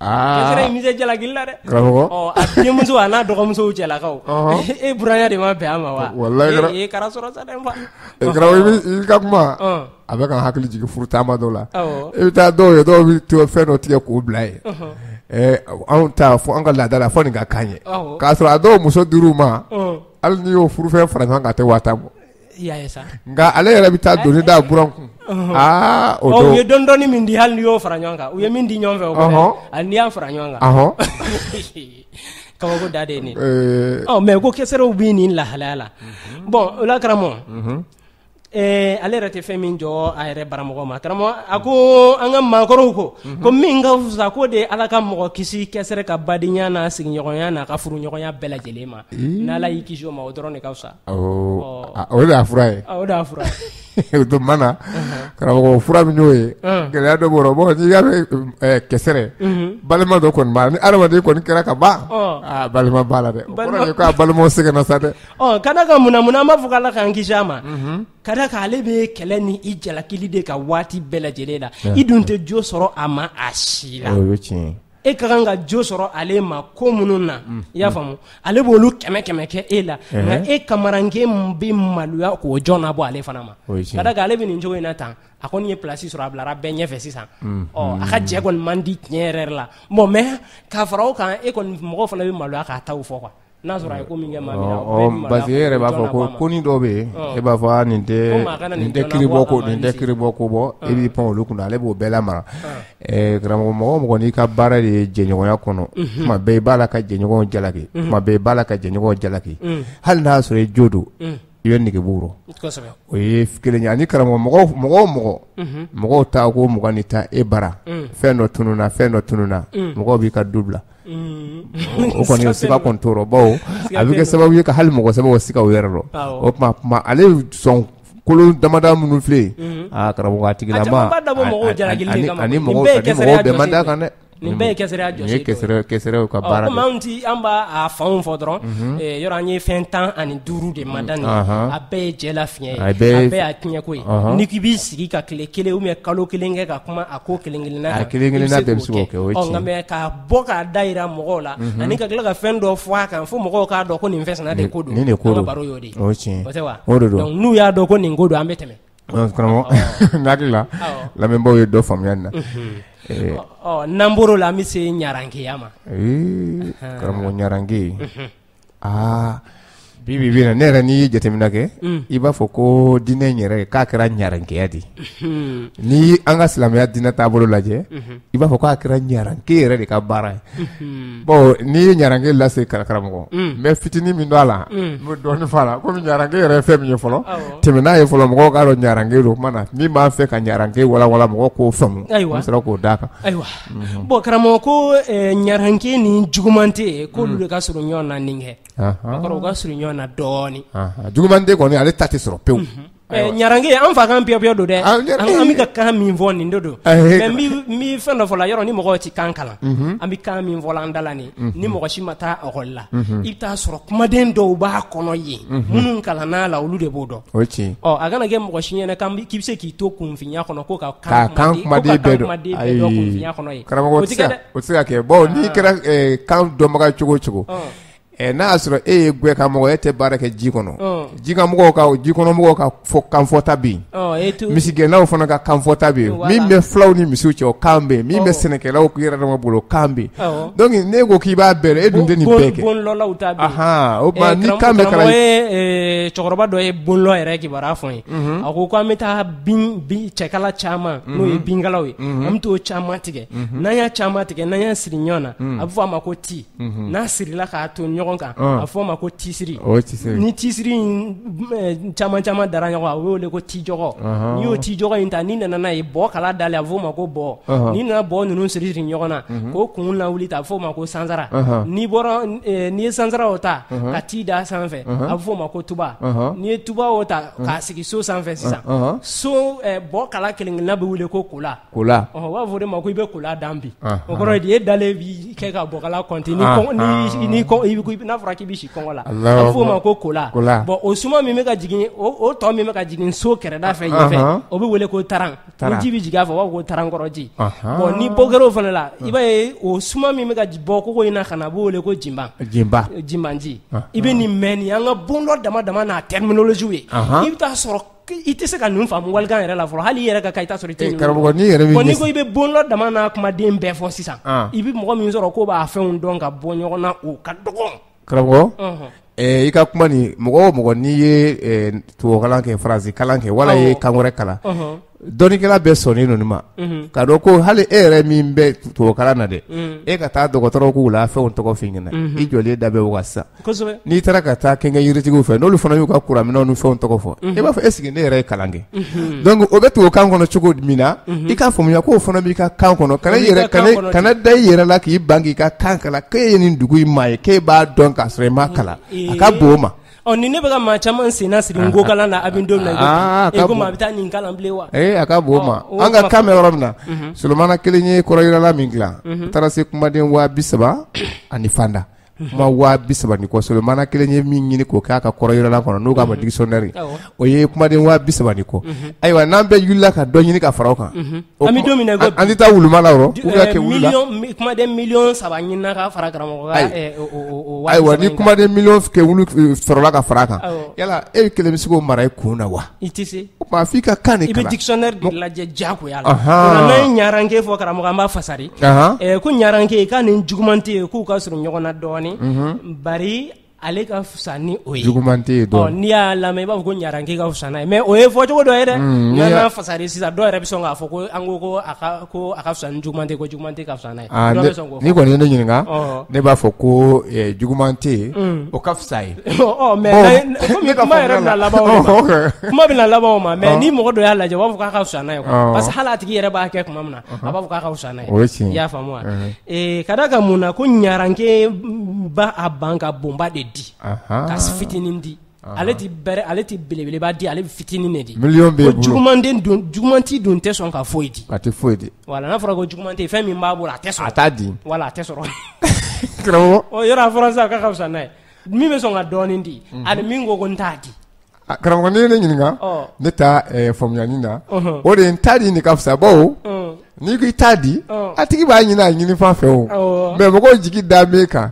kɛsɛrɛ misɛ jalakili la dɛ a denmuso a n'a dɔgɔmusow cɛlakaw e, e buranya de ma bɛn a ma waye kara e sɔrɔ sa dɛ i
e, ka kuma oh. a bɛ ka hakili jigin furu taama dɔ la i bɛ taa dɔw ye dɔw bɛ fɛn dɔ tigɛ k'o bila ye anw ta fɔ an ka laada la fɔ nin ka kan ye k'a sɔrɔ a dɔw muso dir'u ma hali n'i y'o furufɛn fara ɲɔgɔn kan tɛ waa tan bɔ nka ale yɛrɛ bɛ taa doni da buran kun aa ah, ah, o don u ye
dɔɔni dɔɔni min di hali n'i y'o fara ɲɔgɔn kan u ye min di ɲɔgɔn fɛ o kɔfɛ ani n'i y'a fara ɲɔgɔn kan kabako da de ye nin ye ɔ mɛ ko kɛsɛrɛw bɛ nin lahalaya la bɔn o la karamɔgɔ ale yɛrɛ tɛ fɛn min jɔ a yɛrɛ baramɔgɔ ma karamɔgɔ a ko an ka maakɔrɔw ko ko min ka fisa ko de ala ka mɔgɔ kisi kɛsɛrɛ ka badenya n'a sigiɲɔgɔnya n'a ka furuɲɔgɔnya bɛɛ lajɛlen ma n'ala y'i kisi o ma o dɔrɔn de ka fisa o oh. oh. ah, de y'a fura ye o de y'a fura ye
*laughs* o *laughs* mana uh-huh. karamɔgɔ fura min y'o ye gɛlɛya uh. dɔ b'o bɔn n'i y'a mɛn kɛsɛrɛ balima dɔ kɔni b'a ni adamaden kɔni kɛra ka ban balima b'a la dɛ k'a balimaw sɛgɛnna sa dɛ
ka da ka munna munna an b'a fɔ k'Ala k'an kisi a ma ka da kan ale bɛ kɛlɛ ni i jalaki de ka waati bɛɛ lajɛlen na i dun tɛ jo sɔrɔ a ma a si la o ye tiɲɛ ye e ka kan ka jo sɔrɔ ale ma ko minnu na mm, i y'a mm. faamu ale b'olu kɛmɛ kɛmɛ kɛ e la nka e kamaranke bɛ maloya k'o jɔn na bɔ ale fana ma ka da kan ale bɛ nin cogo in na tan a kɔni ye pilasi sɔrɔ a bilara bɛɛ ɲɛfɛ sisan mm, ɔ a ka jɛ kɔni man di tiɲɛ yɛrɛ la bon mɛ k'a fara o kan e kɔni mɔgɔ fana bɛ maloya k'a taa fɔ kuwa n'a sɔrɔ a ye ko min kɛ maa min na o bɛɛ bi maloya parce que e yɛrɛ b'a fɔ ko
ko dɔ bɛ yen e b'a fɔ a nin tɛ nin tɛ kiribɔ ko nin tɛ kiribɔ ko bɔ e b'i pan olu kunna ale b'o bɛɛ lamara ɛɛ karamɔgɔ mɔgɔ o mɔgɔ n'i ka baara de ye jɛɲɔgɔnya kɔnɔ tuma bɛɛ i b'a la ka jɛɲɔgɔnw jalaki tuma bɛɛ i b'a la ka jɛɲɔgɔnw jalaki hali n'a y'a sɔrɔ i jo don i bɛ nege negeburu rɔ o ye kelen ye ani karamɔgɔ mɔgɔ o mɔgɔ mɔgɔw t'a ko mugan ni tan e bara fɛn dɔ tununna fɛn dɔ tununna mɔgɔw b'i ka du bila o kɔni o sika kɔni t'o bawo a bɛ sababu ye ka hali mɔgɔ sɛbɛn o sika o pma rɔ o tuma kuma ale sɔn kolon damada minnu filɛ yen aa karamɔgɔ a tigilama ani mɔgɔ bɛɛ man d'a nin bɛɛ ye kɛsɛrɛya jɔsi ye kɛsɛrɛw ka oh, baara komi
ti an b'a a fanw fɔ dɔrɔn mhm. eh, yɔrɔ an ye fɛn ani de madan nin a bɛɛ ye jɛ la fiɲɛ ye a bɛɛ y'a ko ye n'i k'i b'i sigi ka tile kelen ou bien kalo kelen kɛ ka kuma a ko kelen na kan a kelen kelenna bɛɛ bɛ se k'o kɛ o ye tiɲɛ ye mɛ k'a bɔ k'a da yira mɔgɔw la mhm. ani ka tila a kan fo k'a dɔn ko nin fɛn de ko don nin baro y'o de
o ye o
n'u y'a dɔn ko nin ko don an bɛ tɛmɛ
*laughs* la ɔ
n'an bɔr'o la an bɛ se ɲarankeya ma eh, karamɔgɔ ɲaranke mhm.
aa ah, bi bi bi na ne yɛrɛ n'i ye jateminɛ kɛ mm. i b'a fɔ ko diinɛ in yɛrɛ k'a kɛra ɲarankɛya de ye mm-hmm. n'i ye an ka silamɛya diinɛ taabolo lajɛ mm-hmm. i b'a fɔ k'a kɛra ɲaranke yɛrɛ de ka baara ye mm-hmm. bon n'i ye ɲaranke lase karamɔgɔ mm. n bɛ fitinin min don a la mm. n bɛ dɔɔni fɔ a la komi ɲaranke yɛrɛ ye fɛn min ye fɔlɔ tɛmɛ n'a ye fɔlɔ mɔgɔw k'a dɔn ɲaranke don o tuma na min b'a fɛ ka ɲaranke walawala mɔgɔw k'o faamu ayiwa an sera k'o d'a kan ayiwa
bon karamɔgɔ ko ɛɛ eh, ɲaranke ni juguman tɛ yen k'olu de ka surun ɲɔgɔn na nin kɛ o na dɔɔni
jugumanden kɔni ale ta tɛ sɔrɔ pewu
ɲarange mhm. an fa kan piyɔpiyɔ don dɛ an bɛ ka kan min fɔ nin de don mɛ n bɛ fɛn dɔ fɔ la yɔrɔ ni mɔgɔ ti kan kalan mhm. an bɛ kan min fɔ la an dala nin mhm. ni mɔgɔ si ma taa ɔkɔli la i bɛ taa sɔrɔ kumaden dɔw b'a kɔnɔ yen minnu kalanna la olu de b'o dɔn
o ye tiɲɛ ɔ
a kana kɛ mɔgɔ si ɲɛna k'an k'i bɛ se k'i to kunfinya kɔnɔ ko ka kan, kan, kan kumaden bɛɛ dɔn ayi karamɔgɔ
o tɛ se ka kɛ bon n'i ah. kɛra kan dɔnbaga cogo o cogo Eh, n'a y'a sɔrɔ e eh, ye gwɛ ka mɔgɔ e tɛ baara kɛ ji kɔnɔ
ka
mɔgɔw ka jikɔnɔ oh, eh, mɔgɔw ka fɔ kanfɔta bɛ yen misigɛnnaw fana ka kanfɔta bɛ yen min bɛ fulaw ni misiw cɛ o kan bɛ yen min bɛ sɛnɛkɛlaw k'u yɛrɛ dama bolo o kan bɛ donc n'e ko k'i b'a bɛɛ dɔn e dun tɛ nin bɛɛ kɛ
bonlɔlaw ta bɛ yen
ahan o tuma ni kan bɛ kalan karamɔgɔ
ye cɛkɔrɔba dɔ ye bonlɔ yɛrɛ kibaruya mhm. fɔ n ye a ko k'an bɛ taa bin bin cɛkala caman mhm. n'o ye binkalaw ye mhm. an bɛ t'o caman tigɛ n'an y'a caman tigɛ n'an y'a siri ɲɔgɔn na a bɛ fɔ a ma ko ti n'a sirila k'a to ɲɔgɔn ɲɔgɔn kan ah. a fɔ ma ko tisiri ni tisiri caman caman dara ɲɔgɔn a wele ko tijɔgɔ n'i y'o tijɔgɔ in ta n'i nana n'a ye bɔ kala dali a f'o ma ko bɔ n'i nana bɔ ninnu siri siri ɲɔgɔn na mhm. k'o kun lawuli ta a f'o ma ko sansara n'i bɔra n'i ye sansara o ta ka t'i da sanfɛ a bɛ f'o ma ko tuba n'i ye tuba o ta k'a sigi so sanfɛ sisan so bɔ kala kelen kelenna bɛ wele ko kola kola u b'a fɔ de ma ko i bɛ kola dan bi o kɔrɔ ye de e dalen b'i kɛ ka bɔkala kɔnte ni n'a fɔra k'i bɛ si kɔngɔ la a f'o ma ko kola bɔn o suman min bɛ ka jigin o tɔ min bɛ ka jigin so kɛrɛda fɛ ɲɛfɛ o bɛ wele ko taran ni ji bɛ jigin a fɛ u b'a fɔ ko tarankɔrɔji bɔn ni bɔ kɛra o fana la i b'a ye o suman min bɛ ka bɔ kogo in na ka na a b'o wele ko jinba jinba jinbanji i bɛ nin mɛn nin an ka dama dama n'a terminologie ye i bɛ taa sɔrɔ i tɛ se ka faamu walikan yɛrɛ la fɔlɔ hali i yɛrɛ ka kan i t'a sɔrɔ i tɛ eh, karamɔgɔ n'i yɛrɛ b'i n'i ko i bɛ bon dama n'a kumaden bɛɛ fɔ sisan ah. i bɛ mɔgɔ min sɔrɔ k'o b'a fɛnw dɔn ka bɔ ɲɔgɔn na o ka dɔgɔn karamɔgɔ
i ka kuma nin mɔgɔ mɔgɔ n'i ye tubabukalan kɛ faransi kɛ wala ye kan wɛrɛ kalan dɔnnikɛla bɛɛ sɔnnen ninnu ma mm-hmm. k'a dɔn ko hali e yɛrɛ min bɛ tubabukalan na dɛ mm. e ka taa dɔgɔtɔrɔw k'u la fɛnw tɔgɔ f'i ɲɛna mm-hmm. i jɔlen da bɛ waga sisan n'i taara ka taa kɛɲɛ yiritigiw fɛ n'olu fana y'u ka kuranminɛw ni fɛnw tɔgɔ fɔ i b'a fɔ eseke ne yɛrɛ ye kalan kɛ donc o bɛ tubabukan kɔnɔ cogo min na i k'a faamuya k'o fana b'i ka kan kɔnɔ kana da i yɛrɛ la k'i ban k'i ka kan kalan k'e ye nin dugu in maa ye k'e b'a dɔn k'a sɔrɔ i ma kalan mm-hmm. a ka bon o ma
ɔ ni ne bɛ ka maa caman sen na siri nko ah, ah. kalan na a bɛ don min na ah, i ko bɛ taa nin kalan bilen wa. ee a ka bon o ma an ka kan bɛ yɔrɔ min na mhm.
solomana kelen ye kɔrɔyirala min dilan a mhm. taara se kumaden wa bi saba *clears throat* ani fanda ma waa bi saba ni kɔ solo mana kelen ye min ɲini k'o k'a ka kɔrɔyɔrɔla kɔnɔ n'o k'a ma dictionnaire o ye kumaden waa bi saba ni kɔ ayiwa n'an bɛɛ wulila ka dɔ ɲini ka fara o kan an bɛ na i ko bi an tɛ taa wuluma la yɔrɔ ou bien kɛ wulu la
kumaden miliyɔn saba ɲinina ka fara karamɔgɔ ka eh, o o bi saba ayiwa ni kumaden
miliyɔn kɛ wulu eh, sɔrɔla ka fara a kan yala e kelen bɛ se k'o mara i e kun na wa
i tɛ se o
tuma f'i ka kan de kalan i bɛ
dictionnaire de lajɛ diyagoya la n'an ye ɲaranke fɔ karamɔgɔ an b'a fasa de eh, ko ɲaranke k'a ni juguman tɛ yen k'u ka surun ɲɔgɔn na dɔɔnin ni bari ale ka fisa ni o ye juguman tɛ e yen dɔn n'i y'a lamɛn i b'a fɔ ko ɲaranke ka fisa n'a ye mais o ye fɔcogo dɔ ye dɛ mm, n'a fasaren sisan dɔw yɛrɛ bɛ sɔn k'a fɔ ko an ko ko a ka ko a ka fisa ni juguman tɛ ko juguman tɛ ka fisa n'a ye ah, n'i kɔni ye ne ɲininka
ne b'a fɔ ko juguman tɛ mm. yen
o ka fisa ye *laughs* mais *laughs* komi kuma yɛrɛ bɛna laban o ma *laughs* kuma bɛna laban o ma mais ni mɔgɔ dɔ y'a lajɛ u b'a fɔ k'a ka fisa n'a ye parce que hali a tigi yɛrɛ b'a kɛ tuma min na a b'a fɔ k'a ka fisa n'a ye o ye tiɲɛ ye i y'a faamu wa eh, ka d'a kan mun na ko ɲaranke ba a ban ka bonba de di. A ha. Kas fiti nin di. A leti bere, a leti bile bile ba di, a leti fiti nin di. Milyon beye bolo. O jokuman den don, jokuman ti don teson ka foy di.
Ka te foy di.
Wala nafra go jokuman te, fen mimba bo la teson. A ta di. Wala la teson wane. *laughs* Kramon. O oh, yo rafran sa akakafsa nè. Mi me son adonin di. Mhm. An ming wakon ta di.
A kramon gen yon en yon nga. O. Oh. Neta eh fom ya nina. O. Uh-huh. O den ta di inikafsa bo. O. Uh-huh. n'i ko oh. i t'a di a tigi b'a ɲini a ɲini fan fɛ o mɛ mɔgɔw jigi da min kan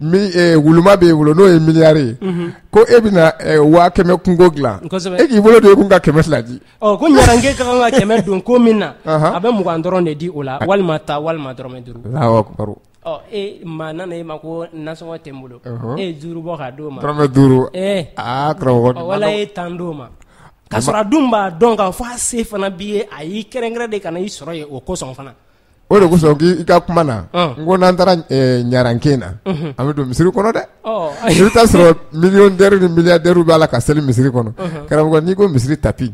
wuluma b'e mm-hmm. eh, bolo n'o ye miliyari ye oh, ko ah. oh, e bɛna waa kɛmɛ kungo dilan e k'i bolo don e kun ka kɛmɛ fila di
ko ɲaranke ka kan ka kɛmɛ don ko min na a bɛ mugan dɔrɔn de di o la walima taa walima dɔrɔmɛ
duuru
e maa nana e ma ko nasɔngɔ tɛ n bolo e ye duuru bɔ k'a di ma dɔrɔmɛ duuru eh.
aa ah, karamɔgɔ wala
e tan di ma k'a sɔrɔ a dun b'a dɔn k'a fɔ a ah, se fana b'i ye a y'i kɛrɛnkɛrɛn de ka na i sɔrɔ yen o kosɔn fana
o de kosɔn k'i ka kuma na n ko n'an taara ɲaranke na an bɛ don misiri kɔnɔ dɛ I bɛ taa sɔrɔ miliyɔn ni miya b'a la ka seli misiri kɔnɔ karamɔgɔ n'i ko misiri tapi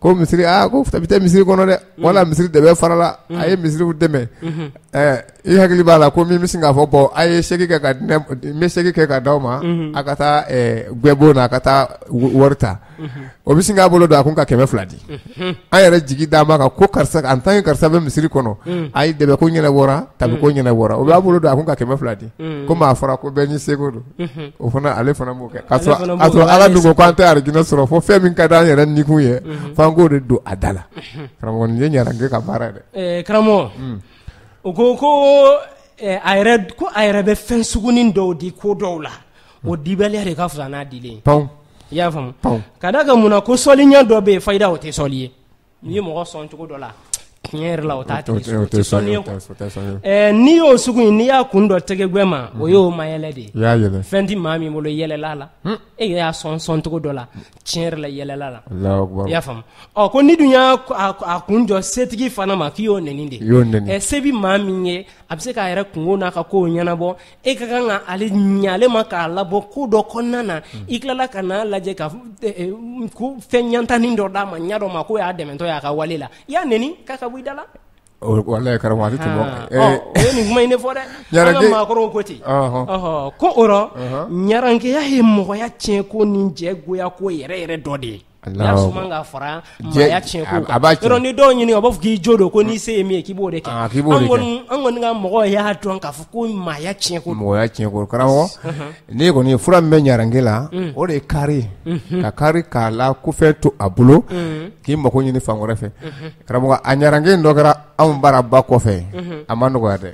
ko misiri tapi tɛ misiri kɔnɔ dɛ wala misiri de farala a ye misiriw dɛmɛ i hakili b'a la ko min bɛ k'a fɔ bɔn a ye bɛ kɛ ka di aw ma a ka taa gbo na a ka taa wari ta o bɛ sin k'a bolo don a kun ka kɛmɛ fila di an yɛrɛ jigi d'a ma kan ko karisa an tan karisa bɛ misiri kɔnɔ a ye dɛ ko ɲɛna tabi ko o b'a bolo don a kun ka kɛmɛ fila di ko maa fɔra ko ni don mhm. mhm. mhm. eh, hmm. eh, o fana ale fana b'o kɛ k'a sɔrɔ ala dun ko k'an tɛ arijinɛ sɔrɔ fo fɛn min ka di an yɛrɛ nikun ye f'an k'o de don a da la karamɔgɔ nin ye ɲaranke ka baara ye
dɛ. karamɔgɔ u ko ko a yɛrɛ ko a yɛrɛ bɛ fɛn sugunin dɔw di ko dɔw la o dibaliya de ka fisa n'a dili ye. pɔn i y'a faamu ka d'a kan munna ko sɔliɲɛ dɔ bɛ yen fayida o tɛ sɔli ye n'i ye mɔgɔ sɔn cogo dɔ la. tiɲɛ yɛrɛ la o t'a tigi sɔrɔ o tɛ sɔn ye ɛɛ n'i y'o sugu in n'i y'a kun dɔ tɛgɛgbɛ ma o y'o mayɛlɛ de ye i
y'a yɛlɛ fɛn
ti maa min bolo yɛlɛla la hmm. e yɛrɛ y'a sɔn sɔncogo dɔ la tiɲɛ yɛrɛ la yɛlɛla
la
i y'a faamu
ɔ ko n'i dun y'a kun jɔ setigi fana ma k'i y'o nɛni de i y'o nɛni ɛ se bi maa min ye a be se k'a yɛrɛ kungo n'a ka kow ɲɛnabɔ e ka kan ka ale ɲale ma k'a labɔ ko dɔ kɔnna na mm. i la ka n'a lajɛ ka e, e, fɛn ɲantanin dɔ d'a ma ɲa dɔ ma ko y'a dɛmɛtɔ y'a ka wale la i y'a neni k'a ka bu i da
walayi karamɔgɔ ale tɛ bɔ ee. o ye
nin kuma in de fɔ dɛ *laughs* an ka maakɔrɔw ko ten ko o rɔ ɲarankeya ye mɔgɔya tiɲɛ ko ni jɛ goya ko yɛrɛ yɛrɛ dɔ de ye n'a suman ka ni mm. ah, kɔni ka mɔgɔw y'a dɔn k'a fɔ ko maaya tiɲɛ
fura min bɛ ɲarange la mm. o de kari ka kari k'a la kofɛn to a bolo mm. k'i mago ɲini fan wɛrɛ fɛ karamɔgɔ a ɲarange dɔ kɛra anw baaraba kɔfɛ a ma nɔgɔya dɛ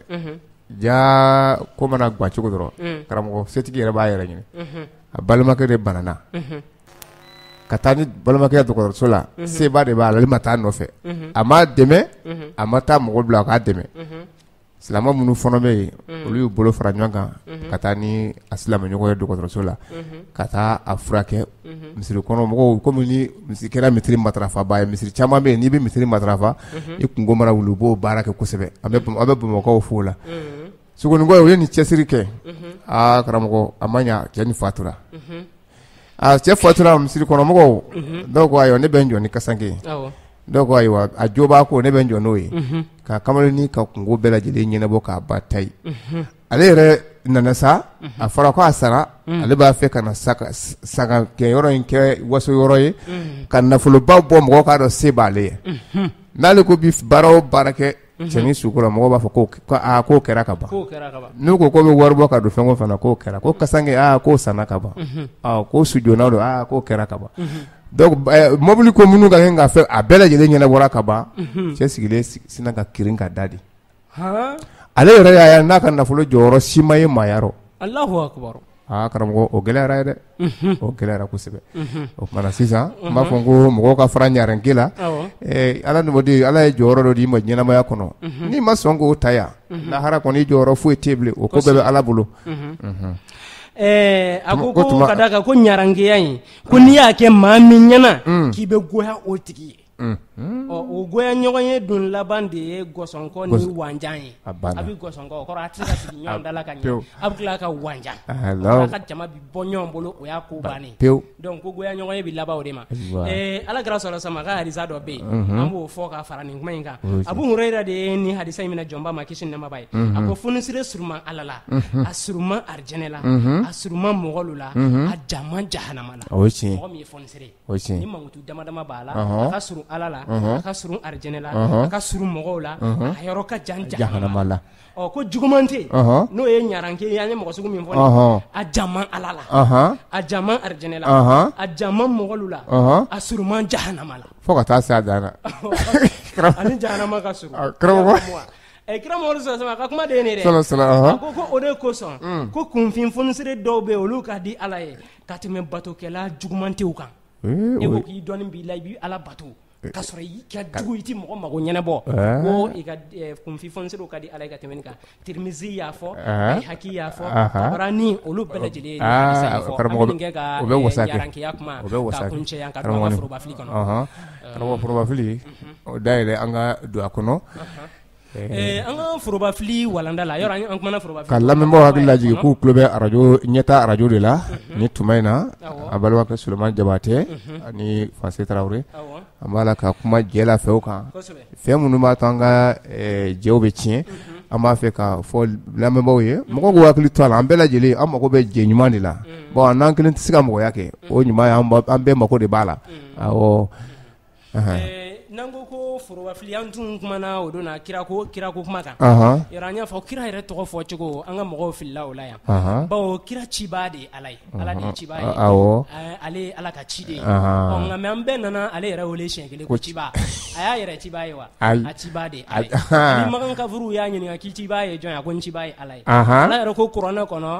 jaa ko mana gwa cogo dɔrɔn karamɔgɔ setigi yɛrɛ b'a yɛrɛ ɲini a balimakɛ de banana ka taa ni balimakɛ dɔgɔtɔrɔso la mm-hmm. seba de b'a la ale ma taa nɔfɛ mm-hmm. a ma dɛmɛ mm-hmm. a ma taa mɔgɔ bila a k'a dɛmɛ silamɛ minnu fana bɛ yen olu y'u bolo fara ɲɔgɔn kan ka taa ni a silamɛɲɔgɔn ye dɔgɔtɔrɔso la ka taa a furakɛ misiri kɔnɔ mɔgɔw komi ni misiri kɛra misiri matarafa ba ye misiri caman bɛ yen n'i bɛ misiri matarafa i kunko mana wuli u b'o baara kɛ kosɛbɛ an bɛ bamakɔ fo o la ye u ye nin cɛsiri kɛ aa ah, karamɔgɔ a ma ɲa cɛ nin fatura a cɛ fɔtɔla misiri kɔnɔ mɔgɔw mhm. dɔw ko ayiwa ne bɛ n jɔ ni kasange dɔw ko ayiwa a jo b'a ko ne bɛ n jɔ n'o ye mhm. ka kamalennin ka kungo bɛɛ lajɛlen ɲɛnabɔ k'a ba ta ye mhm. ale yɛrɛ nana sa a fɔra ko a sara ale b'a fɛ ka na saga kɛ yɔrɔ in kɛ waso yɔrɔ ye ka nafoloba bɔ mɔgɔ k'a dɔn se b'ale ye n'ale ko bi baara o baara kɛ Mhm. cɛnin sukola mɔgɔ b'a fɔ ko k'o kɛra ka ban n'u ko k'o bɛ wari bɔ ka don fɛn o fɛn na k'o kɛra ko kasanke aa k'o sanna ka ban mhm. ko sujonna don aa k'o kɛra ka ban mhm. donc mobili ko minnu ka kan ka fɛn a bɛɛ lajɛlen ɲɛnabɔra ka ban cɛ sigilen sina ka kirin ka da de ale yɛrɛ y'a ye n'a ka nafolo jɔyɔrɔ si ma ye maaya rɔ aa karamɔgɔ o gɛlɛyara ye dɛ o gɛlɛyara kosɛbɛ o kumana sisan n b'a fɔ ko mɔgɔw ka fara ɲarenke la ala numaden ala ye jɔyɔrɔ dɔ d'i ma ɲɛnamaya kɔnɔ n'i ma sɔn k'o ta yan lahara kɔni i jɔyɔrɔ foyi tɛ bilen o ko bɛɛ bɛ ala
bolo a ko ko ka da kan ko ɲarankeya in ko n'i y'a kɛ maa min ɲɛna mm. k'i bɛ goya o tigi ye mm ɔ hmm. o goya ɲɔgɔn ye dun laban de ye gɔsɔnkɔ ni wanjan ye a bɛ gɔsɔnkɔ o kɔrɔ a tɛ se ka sigi ɲɔgɔn da ka ɲɛ a bɛ tila ka wanjan a ka jama bi bɔ ɲɔgɔn bolo o y'a ko bannen pewu donc ko goya ɲɔgɔn ye bɛ laban o de ma ee, ala kɛra sɔrɔ sama ka hadisa dɔ bɛ yen an b'o fɔ ka fara nin kuma in kan a bɛ yɛrɛ de ye ni hadisa in minɛ jɔnba ma kisi nɛmaba ye a ko funisire suruma ala la a suruma arijɛnɛ la a suruma mɔgɔ la a jama jahanama la mɔgɔ min ye funisire ni mankutu dama dama b'a la a ka surun ala la la uh-huh. a ka surun arijɛnɛ la uh-huh. a ka surun mɔgɔw la uh-huh. a yɔrɔ ka jan jahanama la ɔ ko juguman tɛ yen n'o ye ɲaranke an ye mɔgɔ sugu min fɔ a jaman ala la a jaman arijɛnɛ la a jaman mɔgɔlu la a suruman jahanama la
fo ka taa se a dan *laughs* ani
jahanama ka surun karamɔgɔ kira mamadu sɔrɔ sama ka kuma de ye ne dɛ ko ko o de kosɔn mm. ko kunfin fonisiere dɔw bɛ olu ka di ala ye ka tɛmɛ batokɛla jugumantew kan ee, e ko k'i dɔɔni b'i la i b'i ala bato Eh, k'a sɔrɔ i ka jugu i tɛ mɔgɔ mago ɲɛnabɔ eh. ko i eh, ka kunfin fɔnseluw ka di ala ye ka tɛmɛ nin kan tirimizi y'a fɔ haki y'a fɔ tabarani olu bɛɛ lajɛlen ye ah, fɔ karamɔgɔ min kɛ
ka o bɛ wasa yarakiya kuma o bɛ wasa kun cɛ yan ka karamɔgɔ forobafili kɔnɔ karamɔgɔ forobafili mhm. o dayɛlɛ an ka don a kɔnɔ Eh. Eh, an
ka forobafili walanda la yɔrɔ an kumana foroba ka lamɛnbaaw hakili lajigin k'u
tulo bɛ arajo ɲɛta arajo de la mhm. ni tuma in na a balimakɛ solomani jabate mhm. ani fase tarawele an b'a la ka kuma jɛ la fɛw kan fɛn minnu b'a to an ka eh, jɛw bɛ tiɲɛ mhm. an b'a fɛ ka fɔ lamɛnbaaw ye mɔgɔ k'u hakili to a la an bɛɛ lajɛlen an mago bɛ jɛ ɲuman de la bon n'an kelen tɛ se ka mɔgɔya kɛ o ɲuman an bɛɛ mako de b'a la awɔ
ko forobafili an tun kumana o don na kirako kirako kuma kan yɔrɔ an y'a fɔ kira yɛrɛ tɔgɔ fɔ cogo an ka mɔgɔw filila o la yan bawo kira cibaa de ye ala ye ala de ye cibaa ye awɔ ale ala ka ciden ye ɔ nka mɛ an bɛɛ nana ale yɛrɛ wele siɲɛ kelen ko ciba *laughs* a y'a yɛrɛ ciba ye wa a ciba de ye ala ye ni makan kafuruw y'a ɲininka k'i ciba ye jɔn ye a ko n ciba ye ala ye ala yɛrɛ ko kuranɛ kɔnɔ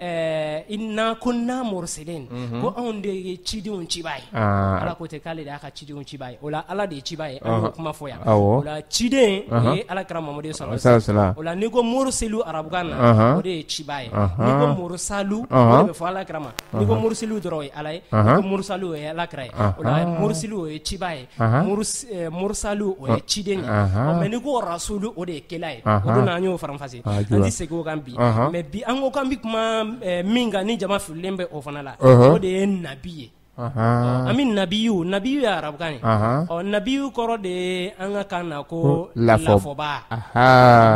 ɛɛ inna kunna mursalen mhm. ko anw de ye cidenw ciba ye ala ko tɛ k'ale de y'a ka cidenw ciba ye o la ala de ye ciba ye kuma fɔ yan o la ciden o ye alakira mamadu sɔrɔ o la n'i ko mori selu arabukan na o de ye ciba ye n'i ko mori salu o de bɛ fɔ alakira ma n'i ko mori selu dɔrɔn o ye ala ye n'i ko mori salu o ye alakira ye o la mori selu o ye ciba ye mori eh, salu o ye ciden ye mɛ n'i ko rasulu o de ye kɛla ye o don na an y'o faranfase an ti segin o kan bi mɛ bi an ko k'an bi kuma eh, min kan ni jama fililen bɛ o fana la o de ye nabi ye
an bɛ
nabiyu nabiyu ye arabukan ye ɔ oh, nabiyu kɔrɔ de ye an ka kan na ko oh, lafɔba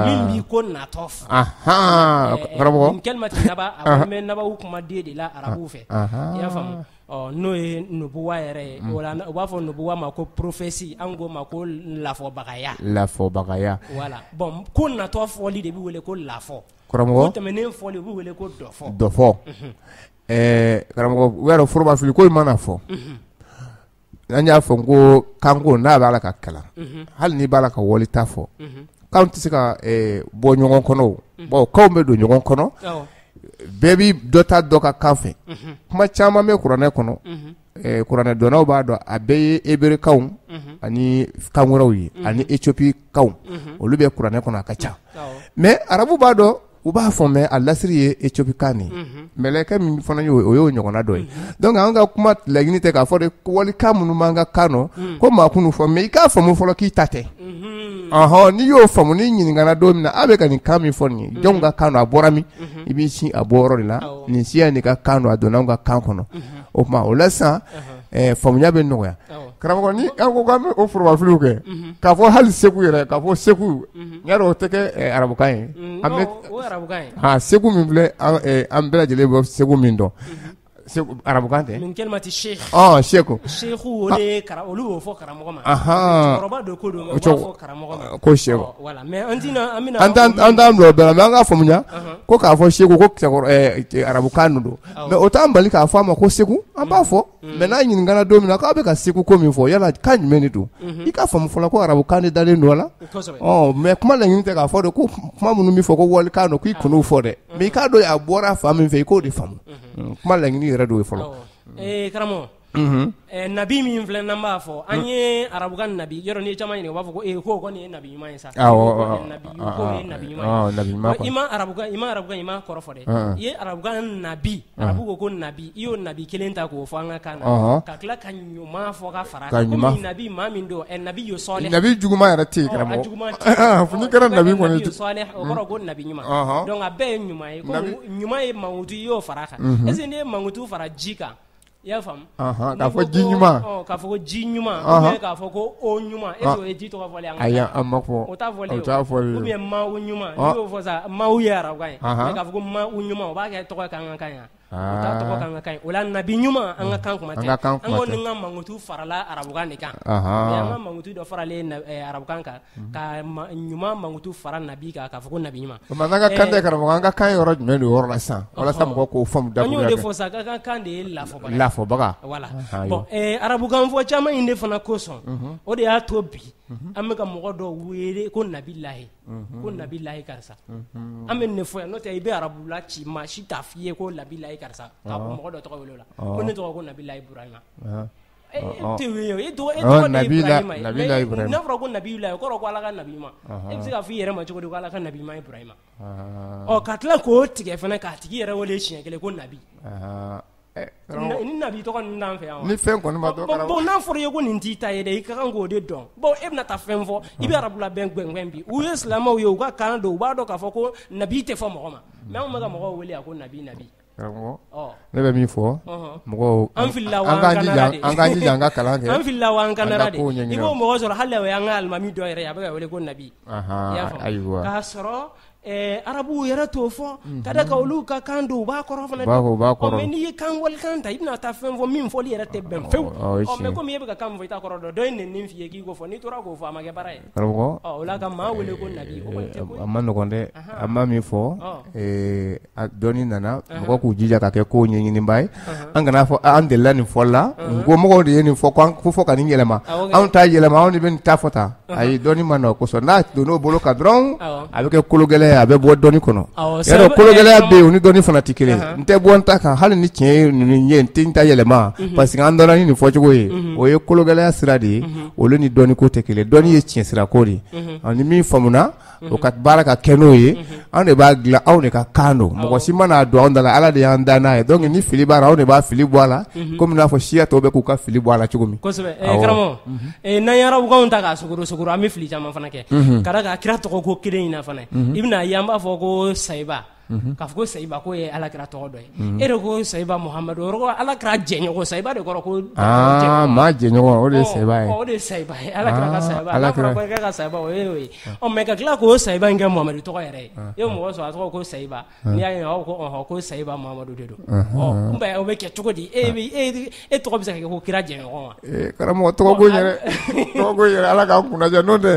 min b'i ko natɔ eh, eh, karamɔgɔ kɛlɛmati naba a kun bɛ nabaw kuma den de la arabuw fɛ i y'a faamu oh, n'o ye nubuwa yɛrɛ ye mm. o la u nubuwa ma ko porofɛsi an k'o ma ko lafɔbagaya
lafɔbagaya
wala bɔn ko natɔ fɔli de bɛ wele ko lafɔ karamɔgɔ tɛmɛnen fɔli u bɛ wele ko dɔfɔ dɔfɔ
Eh, karamɔgɔ y'a dɔn forobafili ko in mana fɔ an y'a fɔ n ko kanko n'a b'a la ka kalan hali n'i b'a la ka ta fɔ k'anw tɛ se ka eh, bɔ ɲɔgɔn kɔnɔ o bawo k'anw bɛ don ɲɔgɔn kɔnɔ bɛɛ b'i dɔ ta dɔ ka kan fɛ kuma caman bɛ kuranɛ kɔnɔ eh, kuranɛ dɔnnaw b'a dɔn a bɛɛ ye eberekaw ani kan wɛrɛw ye ani etiopikaw olu bɛ kuranɛ kɔnɔ a ka ca mɛ arabu b'a dɔn u b'a fɔ mɛ a lasiri ye etiopika ni mɛlɛkɛ mhm. min fana y o y'o ɲɔgɔnna dɔ ye donc an ka kuma laɲini tɛ k'a fɔ de walika minnu b'an ka kan nɔ mhm. ko maa kunu fɔ mɛ i k'a faamu fɔlɔ k'i ta tɛ ɔhɔn n'i y'o faamu n'i ɲininkana don min na ah, oh. a bɛ ka nin kan min fɔ nin ye jɔn ka kan nɔ a bɔra min i b'i sin a bɔ yɔrɔ de la nin siya nin ka kan nɔ a donna anw ka kan kɔnɔ mhm. o tuma o la sisan faamuya bɛ nɔgɔya karamɔgɔ ni ko bɛ o forobafiliw kɛ k'a fɔ hali segu yɛrɛ k'a fɔ segu n ya dɔn o tɛ kɛ arabukan ye segu min filɛ an bɛɛ lajɛlen bɔ segu min dɔn arabukan tɛ nin kɛnɛma tɛ seku ɔ seku
seku o de kara olu b'o fɔ karamɔgɔ ma cɛkɔrɔba don ko don o b'a fɔ karamɔgɔ ma ko seku wala mɛ an na an bɛna an t'an an t'an bila
o bɛɛ la mɛ an k'a faamuya ko k'a fɔ seku ko cɛkɔrɔ ɛɛ eh, eh, arabukan de don mɛ o t'an bali k'a fɔ a ma ko seku an b'a mm. fɔ mɛ mm. n'a ɲininkana don min na k'a bɛ ka seku ko min fɔ yala kan jumɛn de don mhm. i ka faamu fɔlɔ ko arabukan de dalen don a la ɔ mɛ kuma laɲini tɛ k'a fɔ de ko kuma minnu bɛ fɔ ko walikan don k'i ah. kɔnɔw fɔ dɛ mɛ i k'a dɔn a bɔra fan min fɛ i k'o de faamu mhm. mm, kuma laɲini yɛrɛ yɛrɛ don ye fɔlɔ
karamɔgɔ Mm-hmm. Eh, nabi min filɛ n'an b'a fɔ an ye arabuka nabi ah. yɔrɔ ah, ah. n'i caman ɲininka u b'a fɔ ko ee ko kɔni ye nabi ɲuman ye sa ko nabi eh, ɲuman i ma arabuka i ma arabuka i ma kɔrɔ fɔ dɛ i ye arabuka nabi arabu ko ko nabi i y'o nabi kelen ta k'o fɔ an ka kan na ka tila ka ɲuman fɔ ka fara ka ɲuman nabi maa min don ɛ nabi yo sɔɔlɛ nabi juguman yɛrɛ tɛ yen karamɔgɔ juguman fo n'i kɛra nabi kɔni yo sɔɔlɛ o kɔrɔ ko nabi ɲuman donc a bɛɛ ye ɲuman ye ko ɲuman ye mankutu i y'o fara kan mm-hmm. est n'i ye mankutu fara ji kan i y'a faamu. k'a fɔ ji ɲuman. k'a fɔ ko ji ɲuman. Oh, k'a fɔ ko o ɲuman. est ce que o ye ji tɔgɔ fɔli ye an ka. ayi an ma fɔ. o t'a fɔli ye o t'a fɔli ye. ou bien maaw ɲuman. n'i y'o fɔ sa maaw ye arabukan ye. mɛ k'a fɔ ko maaw ɲuman o b'a kɛ tɔgɔ ye k'an ka kan yan.
ta tɔgɔ kan
ka kan o la nabi ɲuman an ka eh, kan kuma tɛ an kɔni ka mankutu farala arabukan de kan an ka mankutu dɔ faralen arabukan kan ka ɲuman mankutu fara nabi kan k'a fɔ ko nabi ɲuman an ka kan tɛ karamɔgɔ
an ka kan yɔrɔ jumɛn de yɔrɔ la sisan walasa mɔgɔw k'o faamu dabila an y'o de fɔ
sisan ka kan kan de ye lafɔbaga lafɔbaga wala bɔn arabukan fɔ caman in de fana kosɔn mhm. o de y'a to bi an bɛka mɔgɔ dɔ wele ko nabilahi ko nabilahi karisa an bɛ nin fɔ yan n'o tɛ i bɛ arabula ci maa si t'a f'i ye ko nabilahi karisa k'a fɔ mɔgɔ dɔ tɔgɔ wele o la ko ne tɔgɔ ko nabilahi burahima e, e tɛ wele e tɔgɔ e tɔgɔ de ye burahima ye n'a fɔra ko nabilahi o kɔrɔ ko ala ka nabi ma e bɛ se k'a fɔ yɛrɛ ma cogo di ko ala ka nabi ma ye burahima ɔ ka tila k'o tigɛ fana k'a tigi yɛrɛ wele siɲɛ kelen ko nabi Eh, oh. ni fɛn kɔni n'a fɔra ye ko nin t'i ta ye dɛ i ka kan *laughs* k'o de dɔn bɔn e bɛna taa fɛn fɔ i bɛ arabula bɛn gbɛngbɛn bi u ye silamɛw ye u ka kan don u b'a dɔn k'a fɔ ko nabi tɛ fɔ mɔgɔ ma mɛ anw bɛ ka mɔgɔw wele a ko nabi nabi.
ne bɛ min fɔ mɔgɔw ka kalan kɛ an
mɔgɔ sɔrɔ hali o y'an ka alimami dɔ yɛrɛ ye a bɛ ka wele ko nabi. ayiwa k'a sɔrɔ Eh, arabuw yɛrɛ t'o fɔ mm -hmm. ka da oh, oh, ka olu ka kan don u b'a kɔrɔ fana mɛ n'i ye kan wali kan ta i bɛna taa fɛn fɔ min fɔli yɛrɛ tɛ bɛn fewu mɛ komi ye bɛ ka kan fɔ i t'a kɔrɔ dɔn dɔ ye nin nin f'i ye k'i ko fɔ n'i tora k'o fɔ a ma kɛ baara ye karamɔgɔ o la ka maa wele ko nabi eh, eh, oh.
eh, a ma nɔgɔn dɛ a ma min fɔ a dɔɔni nana mɔgɔ k'u jija ka kɛ kow ɲɛɲiniba ye an kana fɔ an delila nin fɔli la ko mɔgɔw de ye nin fɔ ko fɔ ka nin yɛlɛma anw t'a yɛlɛma anw de bɛ nin ta fɔ tan ayi dɔɔni ma nɔ kosɔn n'a donn'o bolo kan dɔrɔn a bɛ kɛ kologɛlɛya gɛlɛn ye a bɛ bɔ dɔɔni kɔnɔ yadɔ kologɛlɛya bɛ yen o ni dɔɔni fana tɛ kelen n tɛ bɔ n ta kan hali ni tiɲɛ ye ninnu ye n tɛ n ta yɛlɛma parce que an dɔnna ni nin fɔcogo ye o ye kologɛlɛya sira de ye olu ni dɔɔni ko tɛ kelen dɔɔni ye tiɲɛ sira ko de ye ɔ ni min faamuna o ka baara ka kɛ n'o ye anw de b'a dilan anw de ka kan don mɔgɔ si mana don anw da la ala de y'an da n'a ye donc ni fili b'a la anw de b'a fili bɔ a la komi n'a fɔ siya tɔw bɛ k'u ka fili bɔ a la cogo min kosɛbɛ ee, karamɔgɔ
ee, n'an ye arabukanw ta k'a sogoro sogoro an bɛ fili caman fana kɛ ka d'a kan kira tɔgɔ ko kelen in na fana i bɛna na yan b'a fɔ ko sayiba Mm-hmm. k'a fɔ ko sayiba ko ye alakira tɔgɔ dɔ ye mm-hmm. e de ko sayiba muhamadu o ko alakira jɛɲɔgɔn sayiba de kɔrɔ ko
ma jɛɲɔgɔn o de ye sayiba ye o
de ye sayiba ye alakira ka sayiba ala fɔra ko e ka sayiba o ye o ye ɔ mɛ ka tila k'o sayiba in kɛ muhamadu tɔgɔ yɛrɛ ye e ye mɔgɔ sɔrɔ a tɔgɔ ko sayiba n'i y'a ye aw ko ɔhɔn ko sayiba muhamadu de don ɔ n bɛ o bɛ kɛ cogo di e bi e e tɔgɔ bɛ se ka kɛ ko kira jɛɲɔgɔn wa ee, karamɔgɔ tɔgɔko yɛrɛ *laughs* tɔgɔko
yɛrɛ ala k'an kun lajɛ n'o tɛ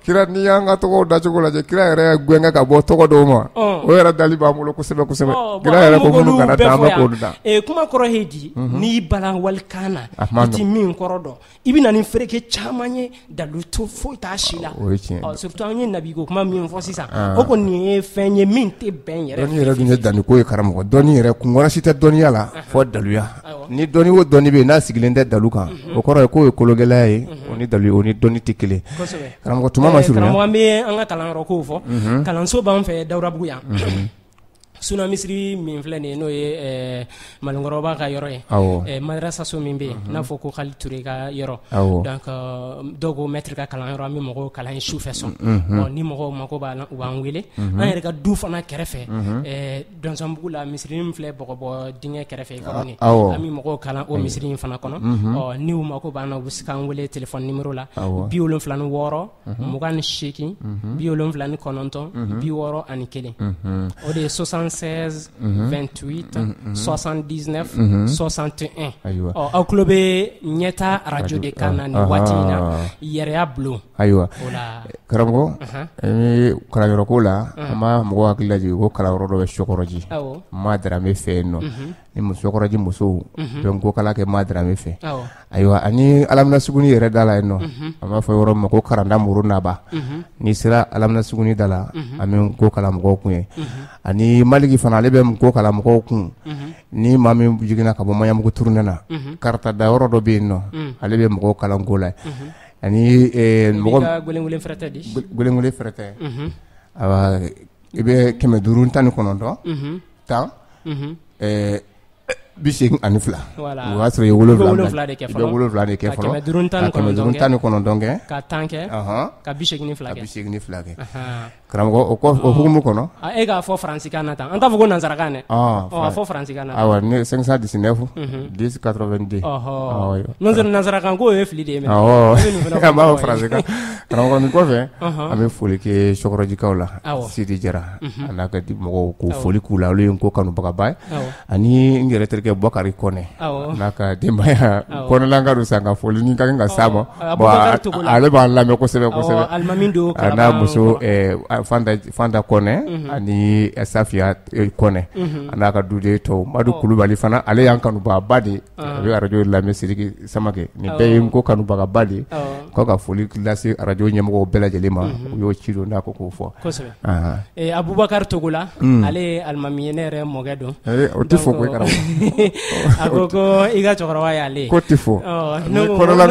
kira n'i y'an ka tɔgɔw dacogo lajɛ kira yɛrɛ gwɛnkɛ ka bɔ tɔgɔ dɔw ma o yɛrɛ tali b'an bolo kosɛbɛ kosɛbɛ oh, kira yɛrɛ ko minnu eh, mhm. kana taa ah, an bɛ k'olu da.
kuma kɔrɔ ye di n'i balan walikan na i ti min kɔrɔ dɔn i bɛ na ni fereke caman ye dalu to foyi t'a si la oh, oh, surtout an ye nabiko kuma min fɔ sisan ah. ah, mhm. o kɔni nin ye fɛn ye min tɛ bɛn yɛrɛ. dɔnni yɛrɛ
dun ye danniko ye karamɔgɔ dɔnni yɛrɛ kun si tɛ dɔnniya la fɔ daluya ni dɔnni o dɔnni bɛ yen n'a sigilen tɛ dalu kan o kɔrɔ ye k'o ye kologɛlɛya ye mhm. ni dalu o ni dɔnni tɛ kelen karamɔgɔ tuma ma eh, surunya karamɔgɔ an bɛ
an ka kalanyɔrɔ kow fɔ mhm. kalanso b'an fɛ dawurabugu yan mhm suna sunamisiri min filɛ nin n'o ye malinkɔrɔba ka yɔrɔ ye so min bɛ yen mhm. n'a fɔ ko hali ture ka yɔrɔ donc euh, dɔw ko mɛtiri ka kalan yɔrɔ an bɛ mɔgɔw kalan ye sufɛ sɔn mhm. ni mɔgɔw mako b'a la u b'an wele mhm. an yɛrɛ ka du fana kɛrɛfɛ dɔnzɔnbugu la misiri in filɛ bɔgɔbɔ dingɛ kɛrɛfɛ yɔrɔ ah, an bɛ mɔgɔw kalan o misiri in fana kɔnɔ n'u mako b'an na u bɛ se k'an wele téléphone numéro la bi wolonwula ni wɔɔrɔ mugan ni seegin bi wolonwula ni kɔnɔntɔn bi wɔɔrɔ ani kelen o de ye 16, 28 79 61 ɔ aw Nyeta Radio ɲɛta de kan na nin ah, ah. waati in na yɛrɛya bulon ayiwa
karamɔgɔ uh-huh. kalanyɔrɔko la uh-huh. an ma mɔgɔ hakili lajigin ko kalanyɔrɔ dɔ bɛ Sɔkɔrɔji ma ni musokɔrɔji musow don ko kala kɛ maa daramɛ fɛ ayiwa ani alamina suguni yɛrɛ da la yen nɔ an b'a fɔ yɔrɔ ma ko karanda muru naba n'i sera alamina suguni da la an bɛ ko kala mɔgɔw kun ye ani maliki fana ale bɛ ko kala mɔgɔw kun ni maa min jiginna ka bɔ mayamugu turunen na karata da yɔrɔ dɔ bɛ yen nɔ ale bɛ mɔgɔw kalan ko la ani ee, mɔgɔ
gelenkelen fɛrɛtɛ di
gelenkelen fɛrɛtɛ i bɛ kɛmɛ duuru tan ni kɔnɔntɔn tan ee, Bi ani fila o y'a sɔrɔ i wolonwula i bɛ wolonwula de kɛ fɔlɔ kɛmɛ duuru tan ni kɔnɔntɔn kɛ
ka tan kɛ ka bi fila bi segin fila kɛ
karamɔgɔ o hukumu kɔnɔ
ah, e k'a fɔ faransikan na tan an t'a fɔ ko nanzsarakan dɛ fɔ faransikan na
sansa disi ne fɔ disi ka den n'o nanzsarakan ko ye fili de ye b'a fɔ faransekan karamɔgɔ min kɔfɛ an bɛ foli kɛ sokɔrɔjikaw la ah, sidi jara mhm. a n'a ka di mɔgɔw ko ah, foli k'u la olu ye ko kanubagaba ye ani n yɛrɛ terikɛ bɔkari kɔnɛ n'a ka denbaya kɔnɛlanka don san ka foli ni ka kan ka s'a ma ale b'an lamɛn kosɛbɛ kosɛbɛ n'a muso eh, fanta kɔnɛ mhm. ani safiya eh, kɔnɛ mhm. a n'a ka duden tɔw madu oh. kulubali fana ale y'an kanubagaba de ah. ye a bɛ arajo lamɛn siriki samakɛ nin bɛɛ ye n ko kanubagaba de ye k'a ka foli lase arajo ɲɛmɔgɔw bɛɛ lajɛlen ma mhm. u y'o ci do n'a ko k'o fɔ
abubakar togola mm. ale ye alimami ye ne yɛrɛ mɔkɛ dɔn o tɛ fɔ ko a ko i ka cɛkɔrɔba y'ale ko ti fɔ ne ko kɔrɔya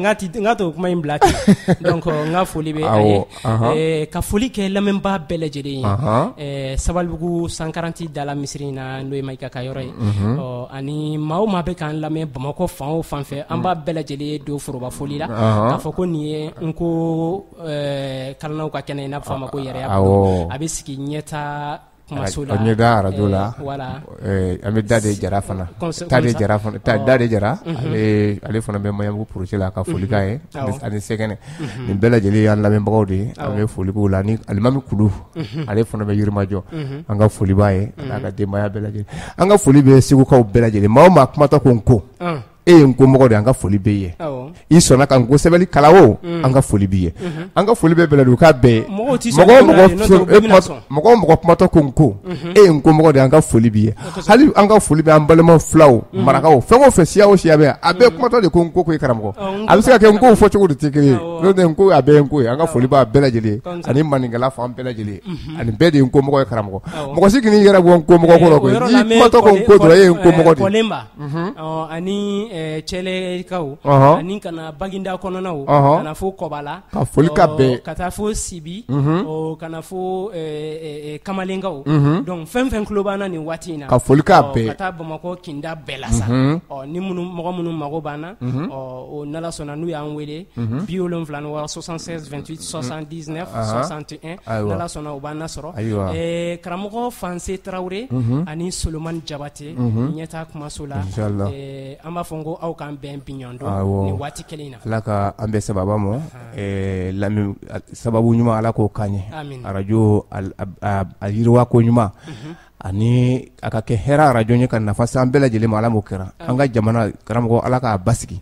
n ka t'o kuma in bila ten donc n ka foli bɛ a ye ka foli kɛ lamɛnbaa bɛɛ lajɛlen ye sabalibugu sankaranti dala misiri in na n'o ye mayiga ka yɔrɔ ye ani maa o maa bɛ k'an lamɛn bamakɔ fan o fan fɛ an b'a bɛɛ lajɛlen don foroba foli la k'a fɔ ko nin ye n ko kalanaw ka kɛnɛ i n'a fɔ a ma ko yɛrɛya a bɛ sigi ɲɛta kumaso la an ɲɛ da arajo la
an bɛ da de jara fana ta oh. de jara fana ta da de jara ale ale fana bɛ mayamugu projet la ka mhm. foli k'a ye ani sɛgɛnɛ nin bɛɛ lajɛlen y'an lamɛnbagaw de ye an bɛ ah foli k'u la ani alimami kulu mhm. ale fana bɛ yirimajɔ mhm. an ka foli b'a ye n'a ka denbaya bɛɛ lajɛlen an ka foli bɛ segukaw bɛɛ lajɛlen maa o maa kumatɔ ko n ko ah. E eh, yonkou mokou de anka foli beye Yison ak anko sebe li kalawou Anga foli beye ah bon? mm. Anga foli beye mhm. beladou ka beye Mokou mokou mokou pmatokou mkou E yonkou mokou de anka foli beye Hali anka foli beye ambaleman flou Maraka ou Fengon fesya ou shi abe Abe pmatokou de kou mkou kwe karamgo Amsi ak e mkou fotsikou de tekere Lone mkou abe mkou e Anga foli beye beladou Ani maningela foun beladou mhm. Ani bedi mkou mkou karamgo Mkousi ki ni yonkou mkou mkou
cɛlɛkaw ani kana baginda kɔnɔnaw kana fɔ kɔbala ka foli ka bɛn ka taa fo sibi mhm. kana fo kamalenkaw mhm. dɔnku fɛn fɛn tulo banna nin waati in na ka foli k'a bɛɛ ka taa bamakɔ kinda bɛɛ la sa mhm. ni mɔgɔ minnu mago o n'ala sɔnna n'u y'an weele bi wolonwula ni wɔɔrɔsanti sɔsandinɛ n'ala sɔnna u b'an e karamɔgɔ fan tarawele ani solomani jabate ɲɛta kumaso la an b'a fɔ ko aw k'an bɛn biɲɔndɔn ni waati kelen na
ala ka an bɛ sababa mɔ sababu ɲuman ala k'o kaɲɛ arajo a yiriwa ko ɲuman mhm. ani a ka kɛ hɛrɛ arajo ye ka nafa se an bɛɛ lajɛlen ma ala m'o kɛra an ka jamana karamɔgɔ ala k'a basigi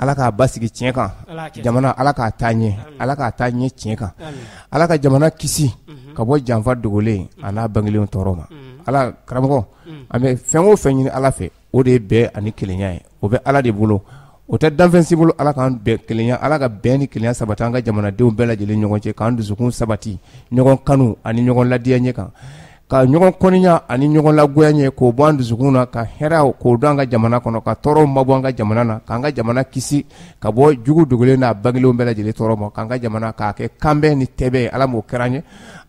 ala k'a basigi tiɲɛ kan jamana ala k'a taa ɲɛ ala k'a taa ɲɛ tiɲɛ kan ala ka jamana kisi mhm. ka bɔ janfa dogolen mhm. a n'a bangelenw tɔɔrɔ ma ala karamɔgɔ mm. an bɛ fɛn o fɛn ɲini ala fɛ o de ye bɛɛ ani kelenya ye o bɛ ala de bolo o tɛ danfɛn si bolo ala k'an bɛn kelenya ala ka bɛn ni kelenya sabati an ka jamanadenw bɛɛ lajɛlen ɲɔgɔn cɛ k'an dusukun sabati ɲɔgɔn kanu ani ɲɔgɔn ladiya ɲɛ kan ka ɲɔgɔn kɔniya ani ɲɔgɔn lagoya ɲɛ k'o bɔ an dusukun na ka hɛrɛ k'o don an ka jamana kɔnɔ ka tɔɔrɔw mabɔ an ka jamana na k'an ka jamana kisi ka bɔ jugu dogolen n'a bangelenw bɛɛ lajɛlen tɔɔrɔ ma k'an ka jamana k'a kɛ kanbɛ ni tɛbɛ ala m'o kɛra an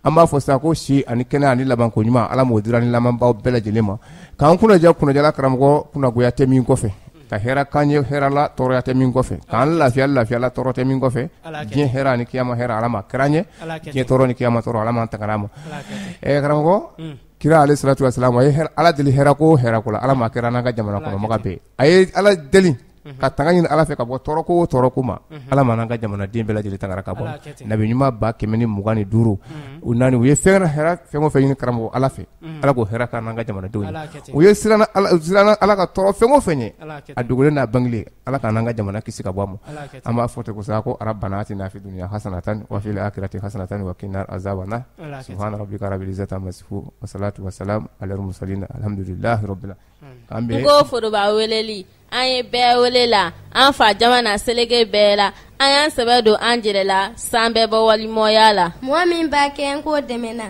an b'a fɔ sa ko si ani kɛnɛ ani labankoɲuman ala m'o dira ni lamɛnbaaw bɛɛ lajɛlen ma k'an kunnajɛ kunnajɛla karamɔgɔ kunnagoya tɛ min kɔfɛ ka hera kan hera la tɔɔrɔya tɛ min kɔfɛ k'an lafiya lafiya la tɔɔrɔ min kɔfɛ diɲɛ hera ni kiyama hera ala ma kɛra ɲɛ diɲɛ ni kiyama toro ala ma tagar'a ma ɛ mm. kira ale salatu wasalamu a hera ala deli hera ko hera ko la ala ma kɛra n'an jamana ko bɛɛ a ay ala deli Mhm. ka taga ɲini ala fɛ ka bɔ tɔɔrɔko o tɔɔrɔko ma mhm. ala ma n'an ka jamanaden bɛɛ lajɛlen tangara ka bɔ nabi ɲuman ba kɛmɛ ni mugan ni duuru mhm. u naani u ye fɛn hɛrɛ fɛn o fɛn ɲini karamɔgɔ ala fɛ ala k'o hɛrɛ k'an n'an ka jamanadenw ye u ye siranna ala ka tɔɔrɔ fɛn o fɛn ye a dogolen n'a bange ala ka n'an ka jamana kisi ka bɔ a ma an b'a fɔ ten kosɛbɛ ko arabana atina fi dunya hasanatan wa fil akhirati hasanatan wa qina azabana subhana rabbika rabbil izzati amma yasifun wa salatu wa salam ala mursalin alhamdulillahi rabbil alamin hmm. an bɛ ko
foroba weleli an ye bɛɛ wele la an fa jama na seleke bɛɛ la an y'an sɛbɛ don an jɛrɛ la san bɛɛ bɔ walimɔya la mɔgɔ min b'a kɛ n k'o dɛmɛ na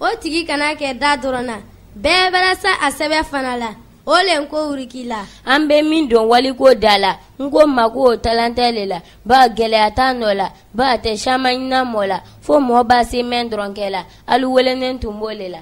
o tigi kana kɛ da dɔrɔn na bɛɛ bɛrɛsa a sɛbɛ fana la o le n ko wuriki la an bɛ min don waliko da la n ko mako o talantɛ le la ba gwɛlɛya t'a nɔ la ba tɛ caman ɲina mɔ la fo mɔgɔ b'a se mɛn dɔrɔnkɛ la hali welenen tun b'o le la